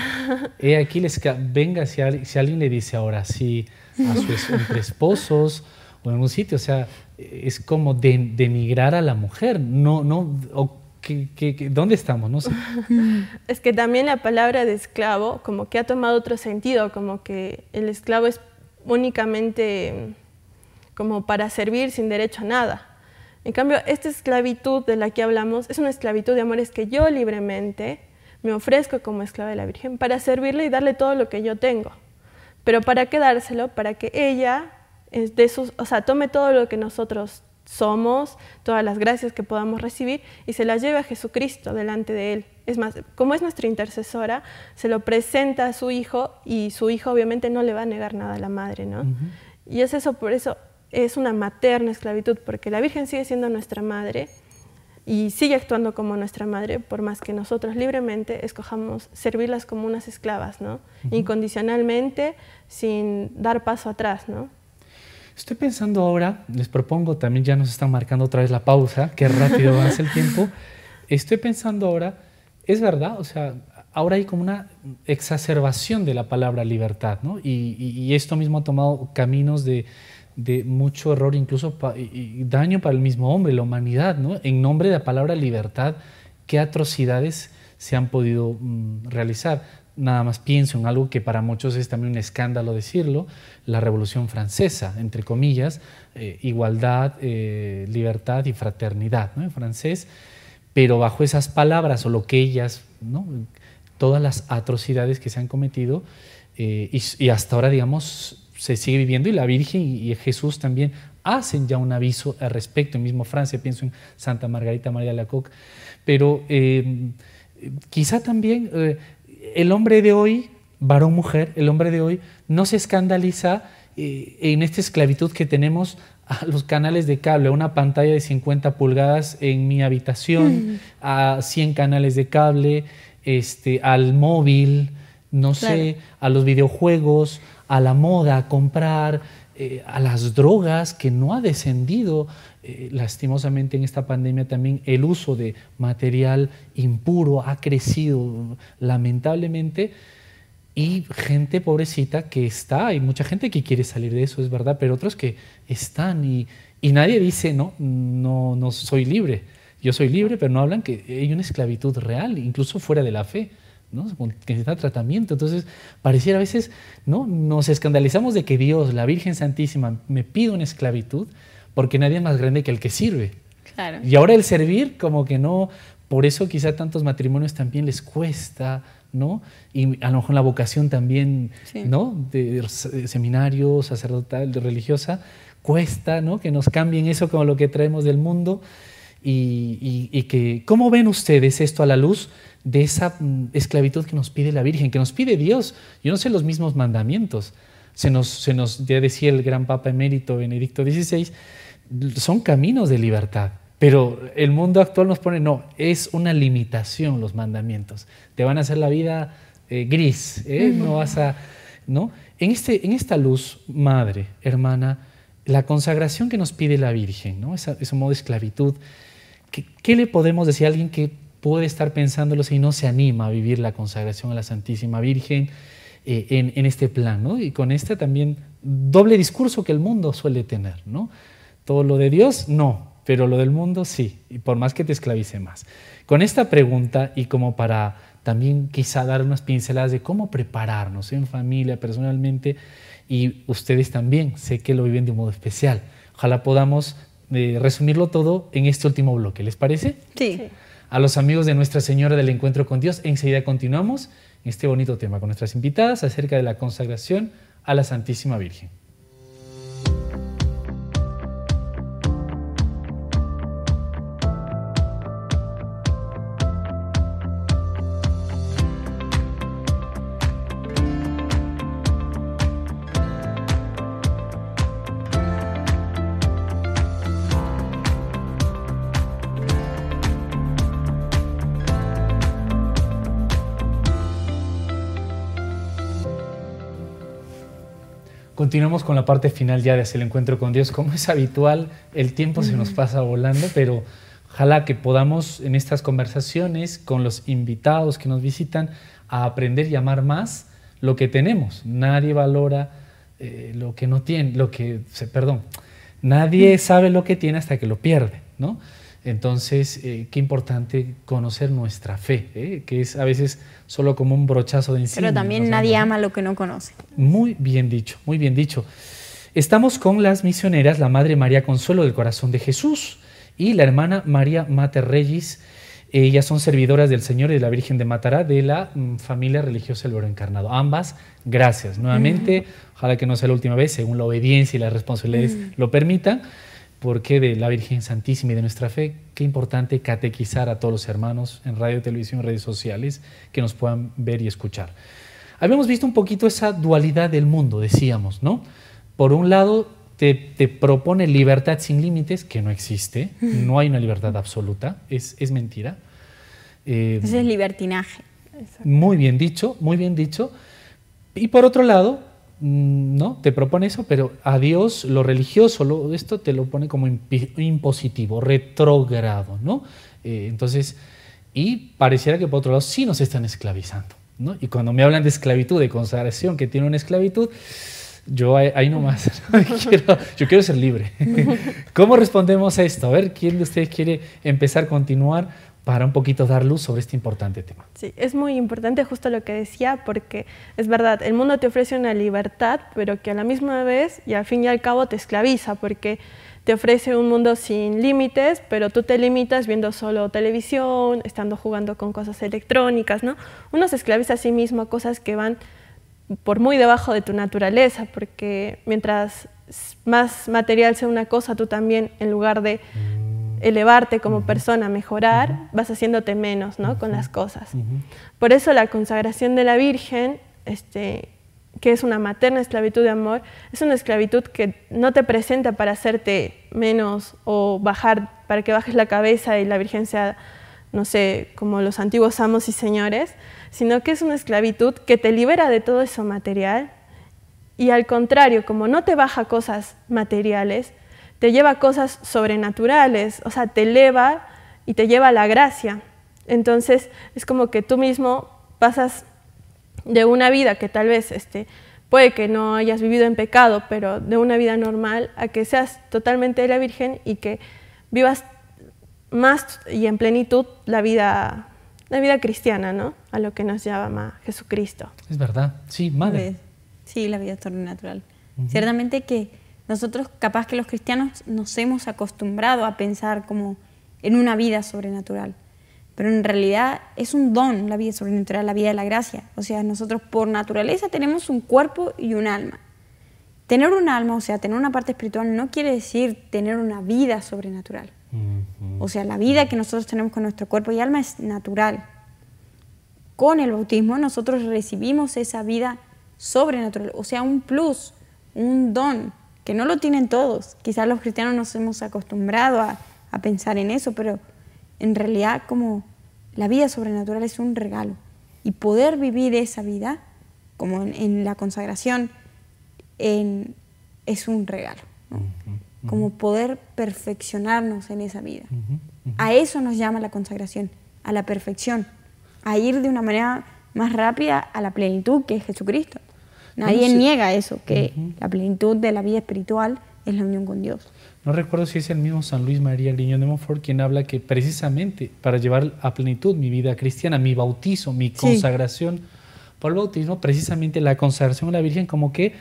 He aquí la esclava, venga, si, alguien le dice ahora sí a sus <laughs> esposos o en un sitio, o sea, es como de, denigrar a la mujer. No, no, ¿Dónde estamos? No sé. <laughs> es que también la palabra de esclavo como que ha tomado otro sentido, como que el esclavo es únicamente como para servir sin derecho a nada. En cambio, esta esclavitud de la que hablamos es una esclavitud de amores que yo libremente me ofrezco como esclava de la Virgen para servirle y darle todo lo que yo tengo, pero para quedárselo, para que ella de sus, o sea, tome todo lo que nosotros somos, todas las gracias que podamos recibir y se las lleve a Jesucristo delante de Él. Es más, como es nuestra intercesora, se lo presenta a su hijo y su hijo obviamente no le va a negar nada a la madre, ¿no? Y es eso, por eso es una materna esclavitud, porque la Virgen sigue siendo nuestra madre y sigue actuando como nuestra madre, por más que nosotros libremente escojamos servirlas como unas esclavas, ¿no? Incondicionalmente, sin dar paso atrás, ¿no? Estoy pensando ahora, les propongo, también ya nos están marcando otra vez la pausa, qué rápido avanza el tiempo. <laughs> Estoy pensando ahora, es verdad, o sea, ahora hay como una exacerbación de la palabra libertad, ¿no? Y, esto mismo ha tomado caminos de, mucho error, incluso daño para el mismo hombre, la humanidad, ¿no? En nombre de la palabra libertad, qué atrocidades se han podido mm, realizar nada más pienso en algo que para muchos es también un escándalo decirlo, la Revolución Francesa, entre comillas, eh, igualdad, eh, libertad y fraternidad, ¿no? En francés, pero bajo esas palabras o lo que ellas, ¿no? Todas las atrocidades que se han cometido eh, y, hasta ahora, digamos, se sigue viviendo y la Virgen y, Jesús también hacen ya un aviso al respecto, en mismo Francia, pienso en Santa Margarita María Coque, pero quizá también el hombre de hoy, varón mujer, el hombre de hoy no se escandaliza eh, en esta esclavitud que tenemos a los canales de cable, a una pantalla de 50 pulgadas en mi habitación, mm. a 100 canales de cable, este, al móvil, no sé, a los videojuegos, a la moda, a comprar, eh, a las drogas que no ha descendido. Eh, lastimosamente en esta pandemia también el uso de material impuro ha crecido lamentablemente y gente pobrecita que está, hay mucha gente que quiere salir de eso, es verdad, pero otros que están y, y nadie dice, no, no, no soy libre, yo soy libre, pero no hablan que hay una esclavitud real, incluso fuera de la fe. ¿no? que necesita tratamiento. Entonces, pareciera a veces, ¿no? Nos escandalizamos de que Dios, la Virgen Santísima, me pide una esclavitud, porque nadie es más grande que el que sirve. Y ahora el servir, como que no, por eso quizá tantos matrimonios también les cuesta, ¿no? Y a lo mejor la vocación también, ¿no? De, seminario, sacerdotal, religiosa, cuesta, ¿no? Que nos cambien eso como lo que traemos del mundo. Y, que, ¿cómo ven ustedes esto a la luz de esa mm, esclavitud que nos pide la Virgen, que nos pide Dios? Yo no sé los mismos mandamientos. Se nos, se nos ya decía el gran Papa emérito Benedicto XVI, son caminos de libertad. Pero el mundo actual nos pone, no, es una limitación los mandamientos. Te van a hacer la vida eh, gris, ¿eh? no vas a... ¿no? En, este, en esta luz, madre, hermana, la consagración que nos pide la Virgen, ¿no? ese modo de esclavitud, ¿qué, le podemos decir a alguien que puede estar pensándolo si no se anima a vivir la consagración a la Santísima Virgen eh, en, este plan? Y con este también doble discurso que el mundo suele tener, ¿no? Todo lo de Dios, no, pero lo del mundo sí, y por más que te esclavice más. Con esta pregunta y como para también quizá dar unas pinceladas de cómo prepararnos en familia, personalmente, y ustedes también, sé que lo viven de un modo especial. Ojalá podamos eh, resumirlo todo en este último bloque, ¿les parece? Sí. sí. A los amigos de Nuestra Señora del Encuentro con Dios, enseguida continuamos en este bonito tema con nuestras invitadas acerca de la consagración a la Santísima Virgen. Continuamos con la parte final ya de hacer el encuentro con Dios. Como es habitual, el tiempo se nos pasa volando, pero ojalá que podamos en estas conversaciones con los invitados que nos visitan a aprender y amar más lo que tenemos. Nadie valora eh, lo que no tiene, lo que, perdón, nadie sabe lo que tiene hasta que lo pierde, ¿no? Entonces, eh, qué importante conocer nuestra fe, ¿eh? que es a veces solo como un brochazo de encima. Pero también nadie ama lo que no conoce. Muy bien dicho, muy bien dicho. Estamos con las misioneras, la Madre María Consuelo del Corazón de Jesús y la hermana María Mater Reyes. Ellas son servidoras del Señor y de la Virgen de Matará de la mm, familia religiosa del Verbo Encarnado. Ambas, gracias nuevamente. Ojalá que no sea la última vez, según la obediencia y las responsabilidades lo permitan porque de la Virgen Santísima y de nuestra fe, qué importante catequizar a todos los hermanos en radio, televisión, redes sociales que nos puedan ver y escuchar. Habíamos visto un poquito esa dualidad del mundo, decíamos, ¿no? Por un lado, te, propone libertad sin límites, que no existe, no hay una libertad absoluta, es, es mentira. Ese eh, es libertinaje. Muy bien dicho, muy bien dicho. Y por otro lado, Mm, no, te propone eso, pero a Dios lo religioso, esto te lo pone como impositivo, retrógrado, ¿no? Eh, entonces, y pareciera que por otro lado sí nos están esclavizando, ¿no? Y cuando me hablan de esclavitud, de consagración que tiene una esclavitud, yo ahí, nomás, <laughs> <laughs> quiero, yo quiero ser libre. <laughs> ¿Cómo respondemos a esto? A ver, ¿quién de ustedes quiere empezar, continuar? para un poquito dar luz sobre este importante tema. Sí, es muy importante justo lo que decía, porque es verdad, el mundo te ofrece una libertad, pero que a la misma vez y al fin y al cabo te esclaviza, porque te ofrece un mundo sin límites, pero tú te limitas viendo solo televisión, estando jugando con cosas electrónicas, ¿no? Uno se esclaviza a sí mismo a cosas que van por muy debajo de tu naturaleza, porque mientras más material sea una cosa, tú también, en lugar de elevarte como persona, mejorar, vas haciéndote menos ¿no? con las cosas. Por eso la consagración de la Virgen, este, que es una materna esclavitud de amor, es una esclavitud que no te presenta para hacerte menos o bajar, para que bajes la cabeza y la Virgen sea, no sé, como los antiguos amos y señores, sino que es una esclavitud que te libera de todo eso material y al contrario, como no te baja cosas materiales, te lleva a cosas sobrenaturales, o sea, te eleva y te lleva a la gracia. Entonces es como que tú mismo pasas de una vida que tal vez este, puede que no hayas vivido en pecado, pero de una vida normal, a que seas totalmente la Virgen y que vivas más y en plenitud la vida, la vida cristiana, ¿no? A lo que nos llama Jesucristo. Es verdad, sí, madre. Pues, sí, la vida sobrenatural. Ciertamente que nosotros capaz que los cristianos nos hemos acostumbrado a pensar como en una vida sobrenatural, pero en realidad es un don la vida sobrenatural, la vida de la gracia. O sea, nosotros por naturaleza tenemos un cuerpo y un alma. Tener un alma, o sea, tener una parte espiritual, no quiere decir tener una vida sobrenatural. O sea, la vida que nosotros tenemos con nuestro cuerpo y alma es natural. Con el bautismo nosotros recibimos esa vida sobrenatural, o sea, un plus, un don que no lo tienen todos. Quizás los cristianos nos hemos acostumbrado a, pensar en eso, pero en realidad como la vida sobrenatural es un regalo. Y poder vivir esa vida, como en, la consagración, es un regalo. Como poder perfeccionarnos en esa vida. A eso nos llama la consagración, a la perfección, a ir de una manera más rápida a la plenitud que es Jesucristo. Nadie niega eso, que la plenitud de la vida espiritual es la unión con Dios. No recuerdo si es el mismo San Luis María Griñón de Montfort quien habla que precisamente para llevar a plenitud mi vida cristiana, mi bautizo, mi consagración por el bautismo, precisamente la consagración de la Virgen como que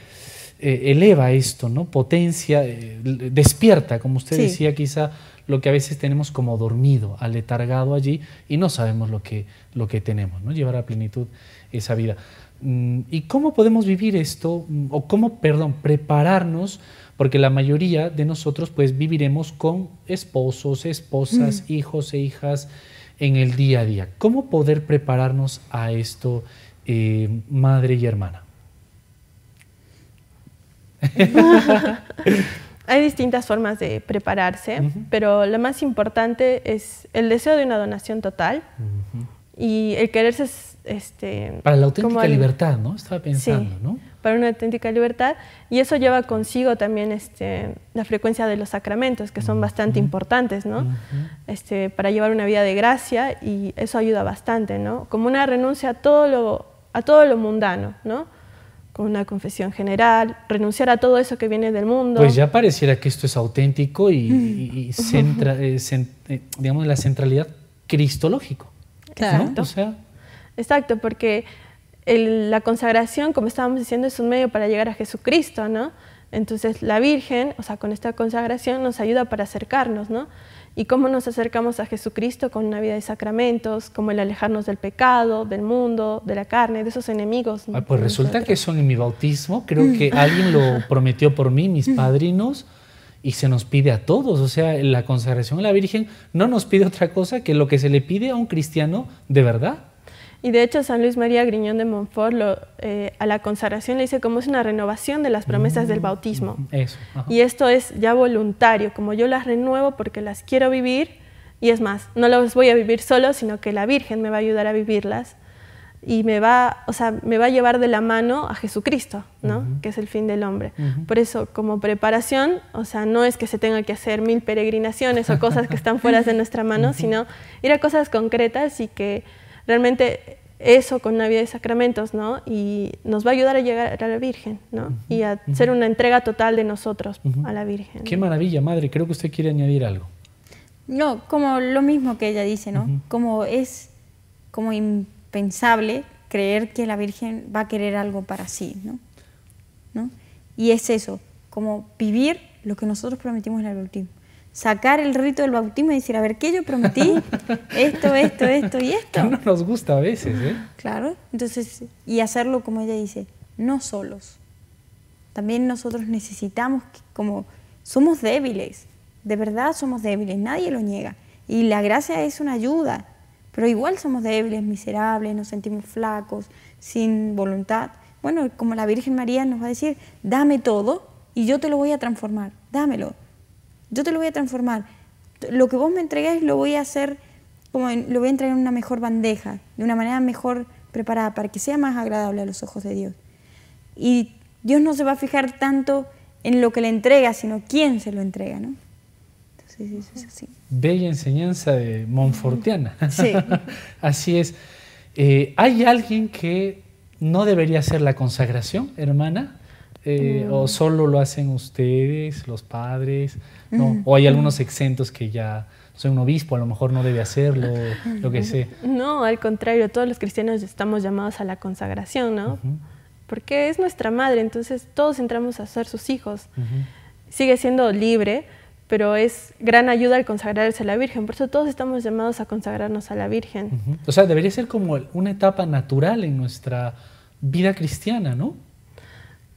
eh, eleva esto, ¿no? Potencia, eh, despierta, como usted decía, quizá lo que a veces tenemos como dormido, aletargado allí y no sabemos lo que, lo que tenemos, ¿no? Llevar a plenitud esa vida. Mm, ¿Y cómo podemos vivir esto? Mm, o cómo, perdón, prepararnos, porque la mayoría de nosotros pues viviremos con esposos, esposas, mm. hijos e hijas en el día a día. ¿Cómo poder prepararnos a esto, eh, madre y hermana? <laughs> Hay distintas formas de prepararse, pero lo más importante es el deseo de una donación total y el quererse este, para la auténtica libertad, ¿no? Estaba pensando, Para una auténtica libertad. Y eso lleva consigo también este, la frecuencia de los sacramentos, que son bastante importantes, ¿no? este, para llevar una vida de gracia y eso ayuda bastante, ¿no? Como una renuncia a todo lo, a todo lo mundano, ¿no? una confesión general, renunciar a todo eso que viene del mundo. Pues ya pareciera que esto es auténtico y, mm. centra, eh, eh, digamos, la centralidad cristológico. Claro. O sea, Exacto, porque la consagración, como estábamos diciendo, es un medio para llegar a Jesucristo, ¿no? Entonces la Virgen, o sea, con esta consagración nos ayuda para acercarnos, ¿no? Y cómo nos acercamos a Jesucristo con una vida de sacramentos, como el alejarnos del pecado, del mundo, de la carne, de esos enemigos. Ah, pues resulta que eso en mi bautismo, creo que mm. alguien lo <laughs> prometió por mí, mis mm. padrinos, y se nos pide a todos, o sea, la consagración a la Virgen no nos pide otra cosa que lo que se le pide a un cristiano de verdad. Y de hecho San Luis María Griñón de Montfort lo, eh, a la consagración le dice como es una renovación de las promesas del mm, bautismo. Eso, y esto es ya voluntario, como yo las renuevo porque las quiero vivir y es más, no las voy a vivir solo, sino que la Virgen me va a ayudar a vivirlas y me va, o sea, me va a llevar de la mano a Jesucristo, ¿no? Que es el fin del hombre. Por eso, como preparación, o sea, no es que se tenga que hacer mil peregrinaciones o cosas que están fuera de nuestra mano, <laughs> sino ir a cosas concretas y que realmente eso con Navidad de Sacramentos, ¿no? Y nos va a ayudar a llegar a la Virgen, ¿no? y a ser una entrega total de nosotros a la Virgen. Qué maravilla, madre. Creo que usted quiere añadir algo. No, como lo mismo que ella dice, ¿no? Como es como impensable creer que la Virgen va a querer algo para sí, ¿no? ¿no? Y es eso, como vivir lo que nosotros prometimos en el último sacar el rito del bautismo y decir, a ver, ¿qué yo prometí? Esto, esto, esto y esto. <laughs> no nos gusta a veces, ¿eh? Claro, entonces, y hacerlo como ella dice, no solos. También nosotros necesitamos, como somos débiles, de verdad somos débiles, nadie lo niega. Y la gracia es una ayuda, pero igual somos débiles, miserables, nos sentimos flacos, sin voluntad. Bueno, como la Virgen María nos va a decir, dame todo y yo te lo voy a transformar, dámelo yo te lo voy a transformar. Lo que vos me entregues lo voy a hacer como lo voy a entregar en una mejor bandeja, de una manera mejor preparada, para que sea más agradable a los ojos de Dios. Y Dios no se va a fijar tanto en lo que le entrega, sino quién se lo entrega, ¿no? Bella enseñanza de Monfortiana. Sí. <laughs> así es. Eh, ¿Hay alguien que no debería hacer la consagración, hermana? Eh, o mm. solo lo hacen ustedes, los padres, mm. O hay mm. algunos exentos que ya soy un obispo, a lo mejor no debe hacerlo, lo que sea. No, al contrario, todos los cristianos estamos llamados a la consagración, ¿no? Porque es nuestra madre, entonces todos entramos a ser sus hijos. Sigue siendo libre, pero es gran ayuda al consagrarse a la Virgen. Por eso todos estamos llamados a consagrarnos a la Virgen. O sea, debería ser como una etapa natural en nuestra vida cristiana, ¿no?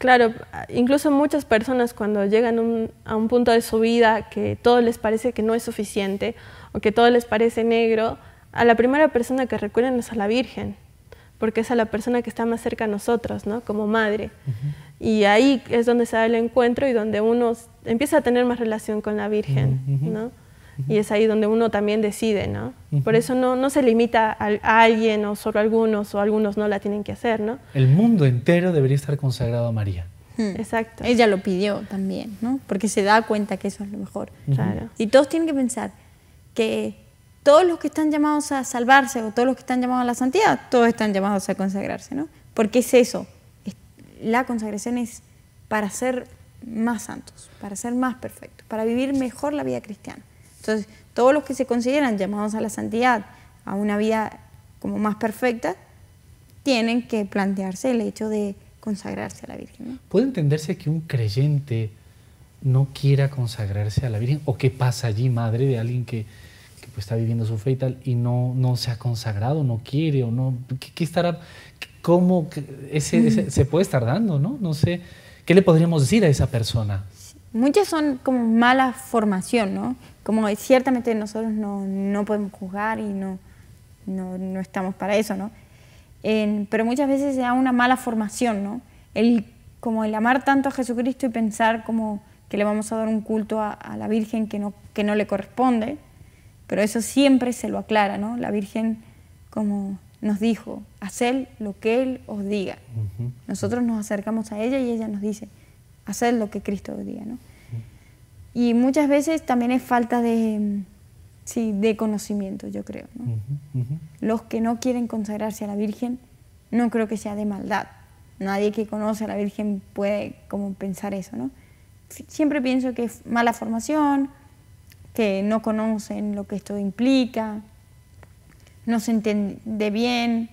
Claro, incluso muchas personas cuando llegan a un punto de su vida que todo les parece que no es suficiente o que todo les parece negro, a la primera persona que recuerden es a la Virgen, porque es a la persona que está más cerca a nosotros, ¿no? Como madre. Y ahí es donde se da el encuentro y donde uno empieza a tener más relación con la Virgen, ¿no? y es ahí donde uno también decide, ¿no? Por eso no, se limita a, alguien o solo algunos o algunos no la tienen que hacer, ¿no? El mundo entero debería estar consagrado a María. Hmm. Exacto. Ella lo pidió también, ¿no? Porque se da cuenta que eso es lo mejor. Y todos tienen que pensar que todos los que están llamados a salvarse o todos los que están llamados a la santidad, todos están llamados a consagrarse, ¿no? Porque es eso. la consagración es para ser más santos, para ser más perfectos, para vivir mejor la vida cristiana. Entonces, todos los que se consideran llamados a la santidad, a una vida como más perfecta, tienen que plantearse el hecho de consagrarse a la Virgen. ¿Puede entenderse que un creyente no quiera consagrarse a la Virgen? ¿O qué pasa allí, madre de alguien que, pues, está viviendo su fe y tal y no, no se ha consagrado, no quiere o no? estará? ¿Cómo? se puede estar dando, ¿no? No sé. ¿Qué le podríamos decir a esa persona? muchas son como mala formación, ¿no? Como ciertamente nosotros no, podemos juzgar y no, no, estamos para eso, ¿no? pero muchas veces se da una mala formación, ¿no? El, como el amar tanto a Jesucristo y pensar como que le vamos a dar un culto a, la Virgen que no, que no le corresponde, pero eso siempre se lo aclara, ¿no? La Virgen como nos dijo, haced lo que Él os diga. Nosotros nos acercamos a ella y ella nos dice, hacer lo que Cristo diría. ¿no? Y muchas veces también es falta de, sí, de conocimiento, yo creo. Los que no quieren consagrarse a la Virgen, no creo que sea de maldad. Nadie que conoce a la Virgen puede como pensar eso, ¿no? Siempre pienso que es mala formación, que no conocen lo que esto implica, no se entiende bien.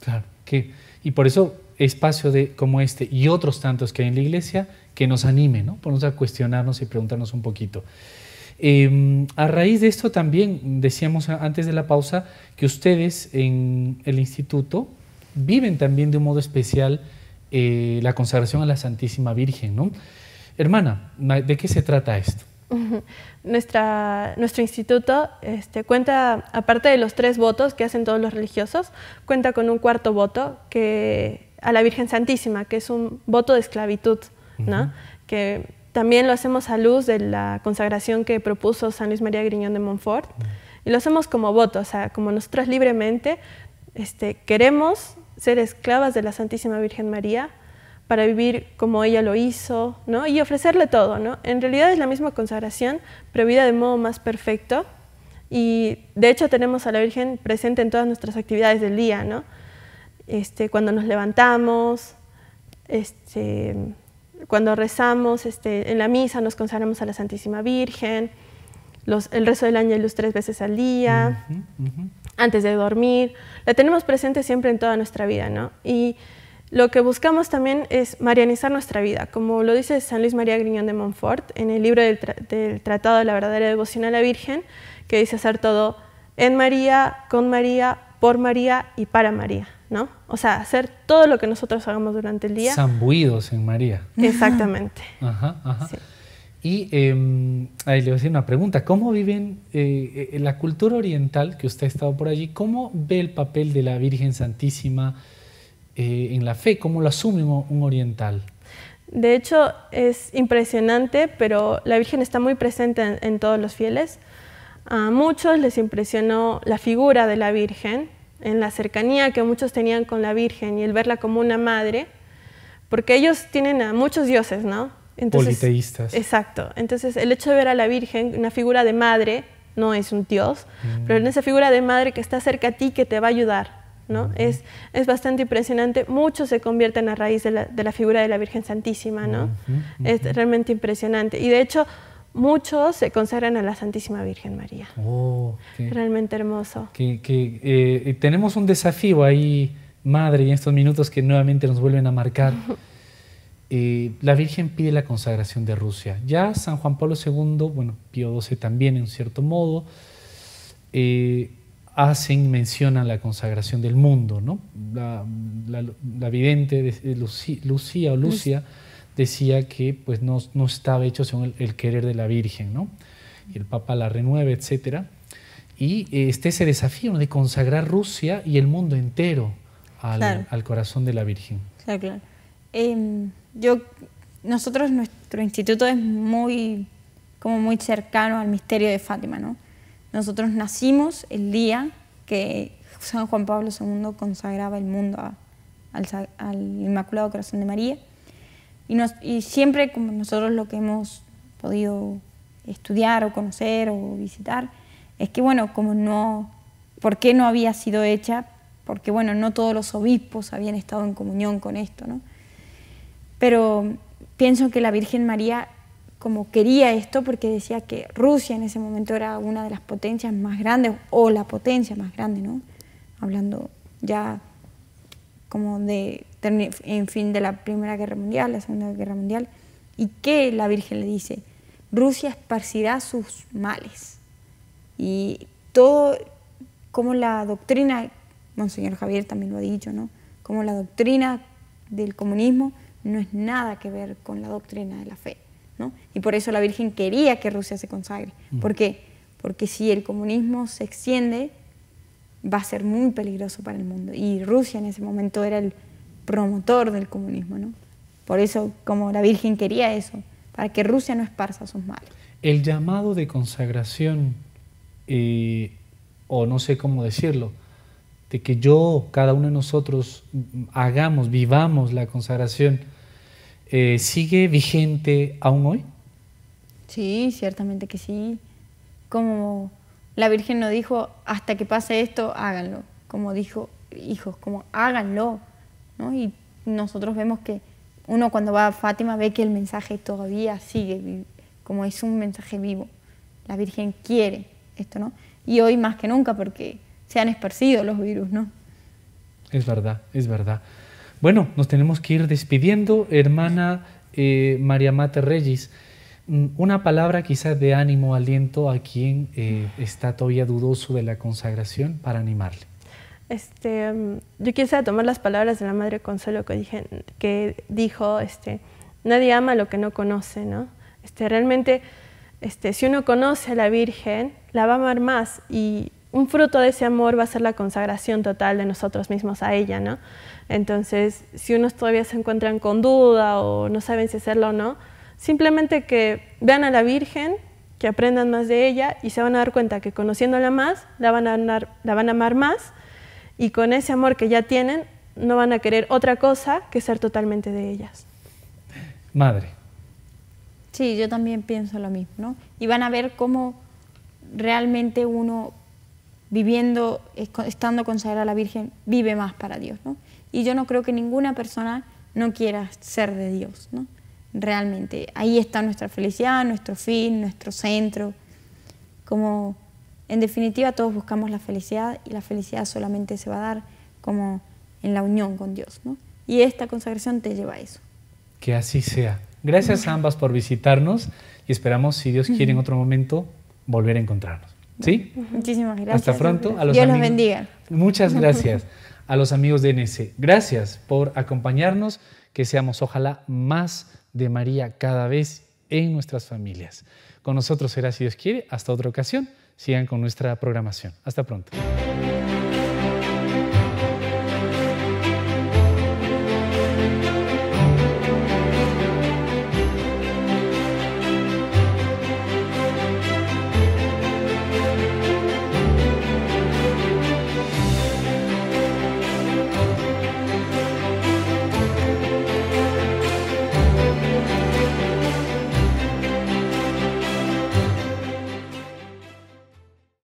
Claro, que, y por eso espacio de, como este y otros tantos que hay en la iglesia que nos anime, ¿no? Ponernos a cuestionarnos y preguntarnos un poquito. Em, a raíz de esto también decíamos antes de la pausa que ustedes en el instituto viven también de un modo especial eh, la consagración a la Santísima Virgen, ¿no? Hermana, ¿de qué se trata esto? <laughs> Nuestra, nuestro instituto este, cuenta, aparte de los tres votos que hacen todos los religiosos, cuenta con un cuarto voto que a la Virgen Santísima, que es un voto de esclavitud, que también lo hacemos a luz de la consagración que propuso San Luis María Griñón de Montfort, y lo hacemos como voto, o sea, como nosotras libremente este, queremos ser esclavas de la Santísima Virgen María para vivir como ella lo hizo, Y ofrecerle todo, En realidad es la misma consagración, pero vida de modo más perfecto. Y de hecho tenemos a la Virgen presente en todas nuestras actividades del día, este, cuando nos levantamos, este, cuando rezamos, este, en la misa nos consagramos a la Santísima Virgen, el rezo del luz tres veces al día, antes de dormir, la tenemos presente siempre en toda nuestra vida, ¿no? Y lo que buscamos también es marianizar nuestra vida, como lo dice San Luis María Griñón de Montfort en el libro del Tratado de la Verdadera Devoción a la Virgen, que dice hacer todo en María, con María, por María y para María. O sea, hacer todo lo que nosotros hagamos durante el día. Zambuidos en María. Exactamente. <laughs> Ajá, Y em, le voy a hacer una pregunta. ¿Cómo viven eh, eh, la cultura oriental, que usted ha estado por allí, cómo ve el papel de la Virgen Santísima eh, en la fe? ¿Cómo lo asume un oriental? De hecho, es impresionante, pero la Virgen está muy presente en todos los fieles. A muchos les impresionó la figura de la Virgen, en la cercanía que muchos tenían con la Virgen y el verla como una madre, porque ellos tienen a muchos dioses, ¿no? Politeístas. Exacto. Entonces, el hecho de ver a la Virgen, una figura de madre, no es un dios, pero en mm. esa figura de madre que está cerca a ti, que te va a ayudar, ¿no? Es, es bastante impresionante. Muchos se convierten a raíz de la, figura de la Virgen Santísima, ¿no? Es realmente impresionante. Y de hecho, muchos se consagran a la Santísima Virgen María. Oh, Realmente hermoso. Que, eh, eh, tenemos un desafío ahí, Madre, en estos minutos que nuevamente nos vuelven a marcar. <laughs> Eh, la Virgen pide la consagración de Rusia. Ya San Juan Pablo II, bueno, Pío XII también en cierto modo, hacen mención a la consagración del mundo, ¿no? La, vidente de Lucía, o Lucia decía que pues, no, no estaba hecho según el, querer de la Virgen, ¿no? Y el Papa la renueve, etc. Y eh, este este ese desafío de consagrar Rusia y el mundo entero al, al corazón de la Virgen. Claro, em, yo, nosotros, nuestro instituto es muy, como muy cercano al misterio de Fátima, ¿no? Nosotros nacimos el día que San Juan Pablo II consagraba el mundo al, al Inmaculado Corazón de María y, siempre como nosotros lo que hemos podido estudiar o conocer o visitar, es que bueno, como no, ¿por qué no había sido hecha? Porque bueno, no todos los obispos habían estado en comunión con esto, ¿no? Pero pienso que la Virgen María como quería esto porque decía que Rusia en ese momento era una de las potencias más grandes o la potencia más grande, ¿no? Hablando ya como de, en fin, de la Primera Guerra Mundial, la Segunda Guerra Mundial, y que la Virgen le dice, Rusia esparcirá sus males. Y todo, como la doctrina, Monseñor Javier también lo ha dicho, ¿no? Como la doctrina del comunismo no es nada que ver con la doctrina de la fe, ¿no? Y por eso la Virgen quería que Rusia se consagre. Mm. ¿Por qué? Porque si el comunismo se extiende, va a ser muy peligroso para el mundo. Y Rusia en ese momento era el promotor del comunismo, ¿no? Por eso, como la Virgen quería eso, para que Rusia no esparza sus males. El llamado de consagración, eh, o no sé cómo decirlo, de que yo, cada uno de nosotros, hagamos, vivamos la consagración, eh, ¿sigue vigente aún hoy? Sí, ciertamente que sí. Como la Virgen no dijo, hasta que pase esto, háganlo. Como dijo, hijos, como háganlo. Y nosotros vemos que uno cuando va a Fátima ve que el mensaje todavía sigue, como es un mensaje vivo. La Virgen quiere esto, ¿no? Y hoy más que nunca porque se han esparcido los virus, ¿no? Es verdad, es verdad. Bueno, nos tenemos que ir despidiendo, hermana eh, María Mate Reyes. Una palabra quizás de ánimo, aliento a quien eh, está todavía dudoso de la consagración para animarle. Este, em, yo quisiera tomar las palabras de la Madre Consuelo que, dije, que dijo, este, nadie ama lo que no conoce, ¿no? Este, realmente, este, si uno conoce a la Virgen, la va a amar más y un fruto de ese amor va a ser la consagración total de nosotros mismos a ella, ¿no? Entonces, si unos todavía se encuentran con duda o no saben si hacerlo o no, Simplemente que vean a la Virgen, que aprendan más de ella y se van a dar cuenta que conociéndola más, la van a amar, más y con ese amor que ya tienen, no van a querer otra cosa que ser totalmente de ellas. Madre. Sí, yo también pienso lo mismo, ¿no? Y van a ver cómo realmente uno, viviendo, estando consagrada a la Virgen, vive más para Dios, ¿no? Y yo no creo que ninguna persona no quiera ser de Dios, ¿no? realmente. Ahí está nuestra felicidad, nuestro fin, nuestro centro. Como en definitiva todos buscamos la felicidad y la felicidad solamente se va a dar como en la unión con Dios. Y esta consagración te lleva a eso. Que así sea. Gracias a ambas por visitarnos y esperamos, si Dios quiere, en otro momento volver a encontrarnos. ¿Sí? Muchísimas gracias. Hasta pronto. A Dios los bendiga. Muchas <laughs> gracias a los amigos de NC. Gracias por acompañarnos. Que seamos, ojalá, más de María cada vez en nuestras familias. Con nosotros será, si Dios quiere, hasta otra ocasión. Sigan con nuestra programación. Hasta pronto.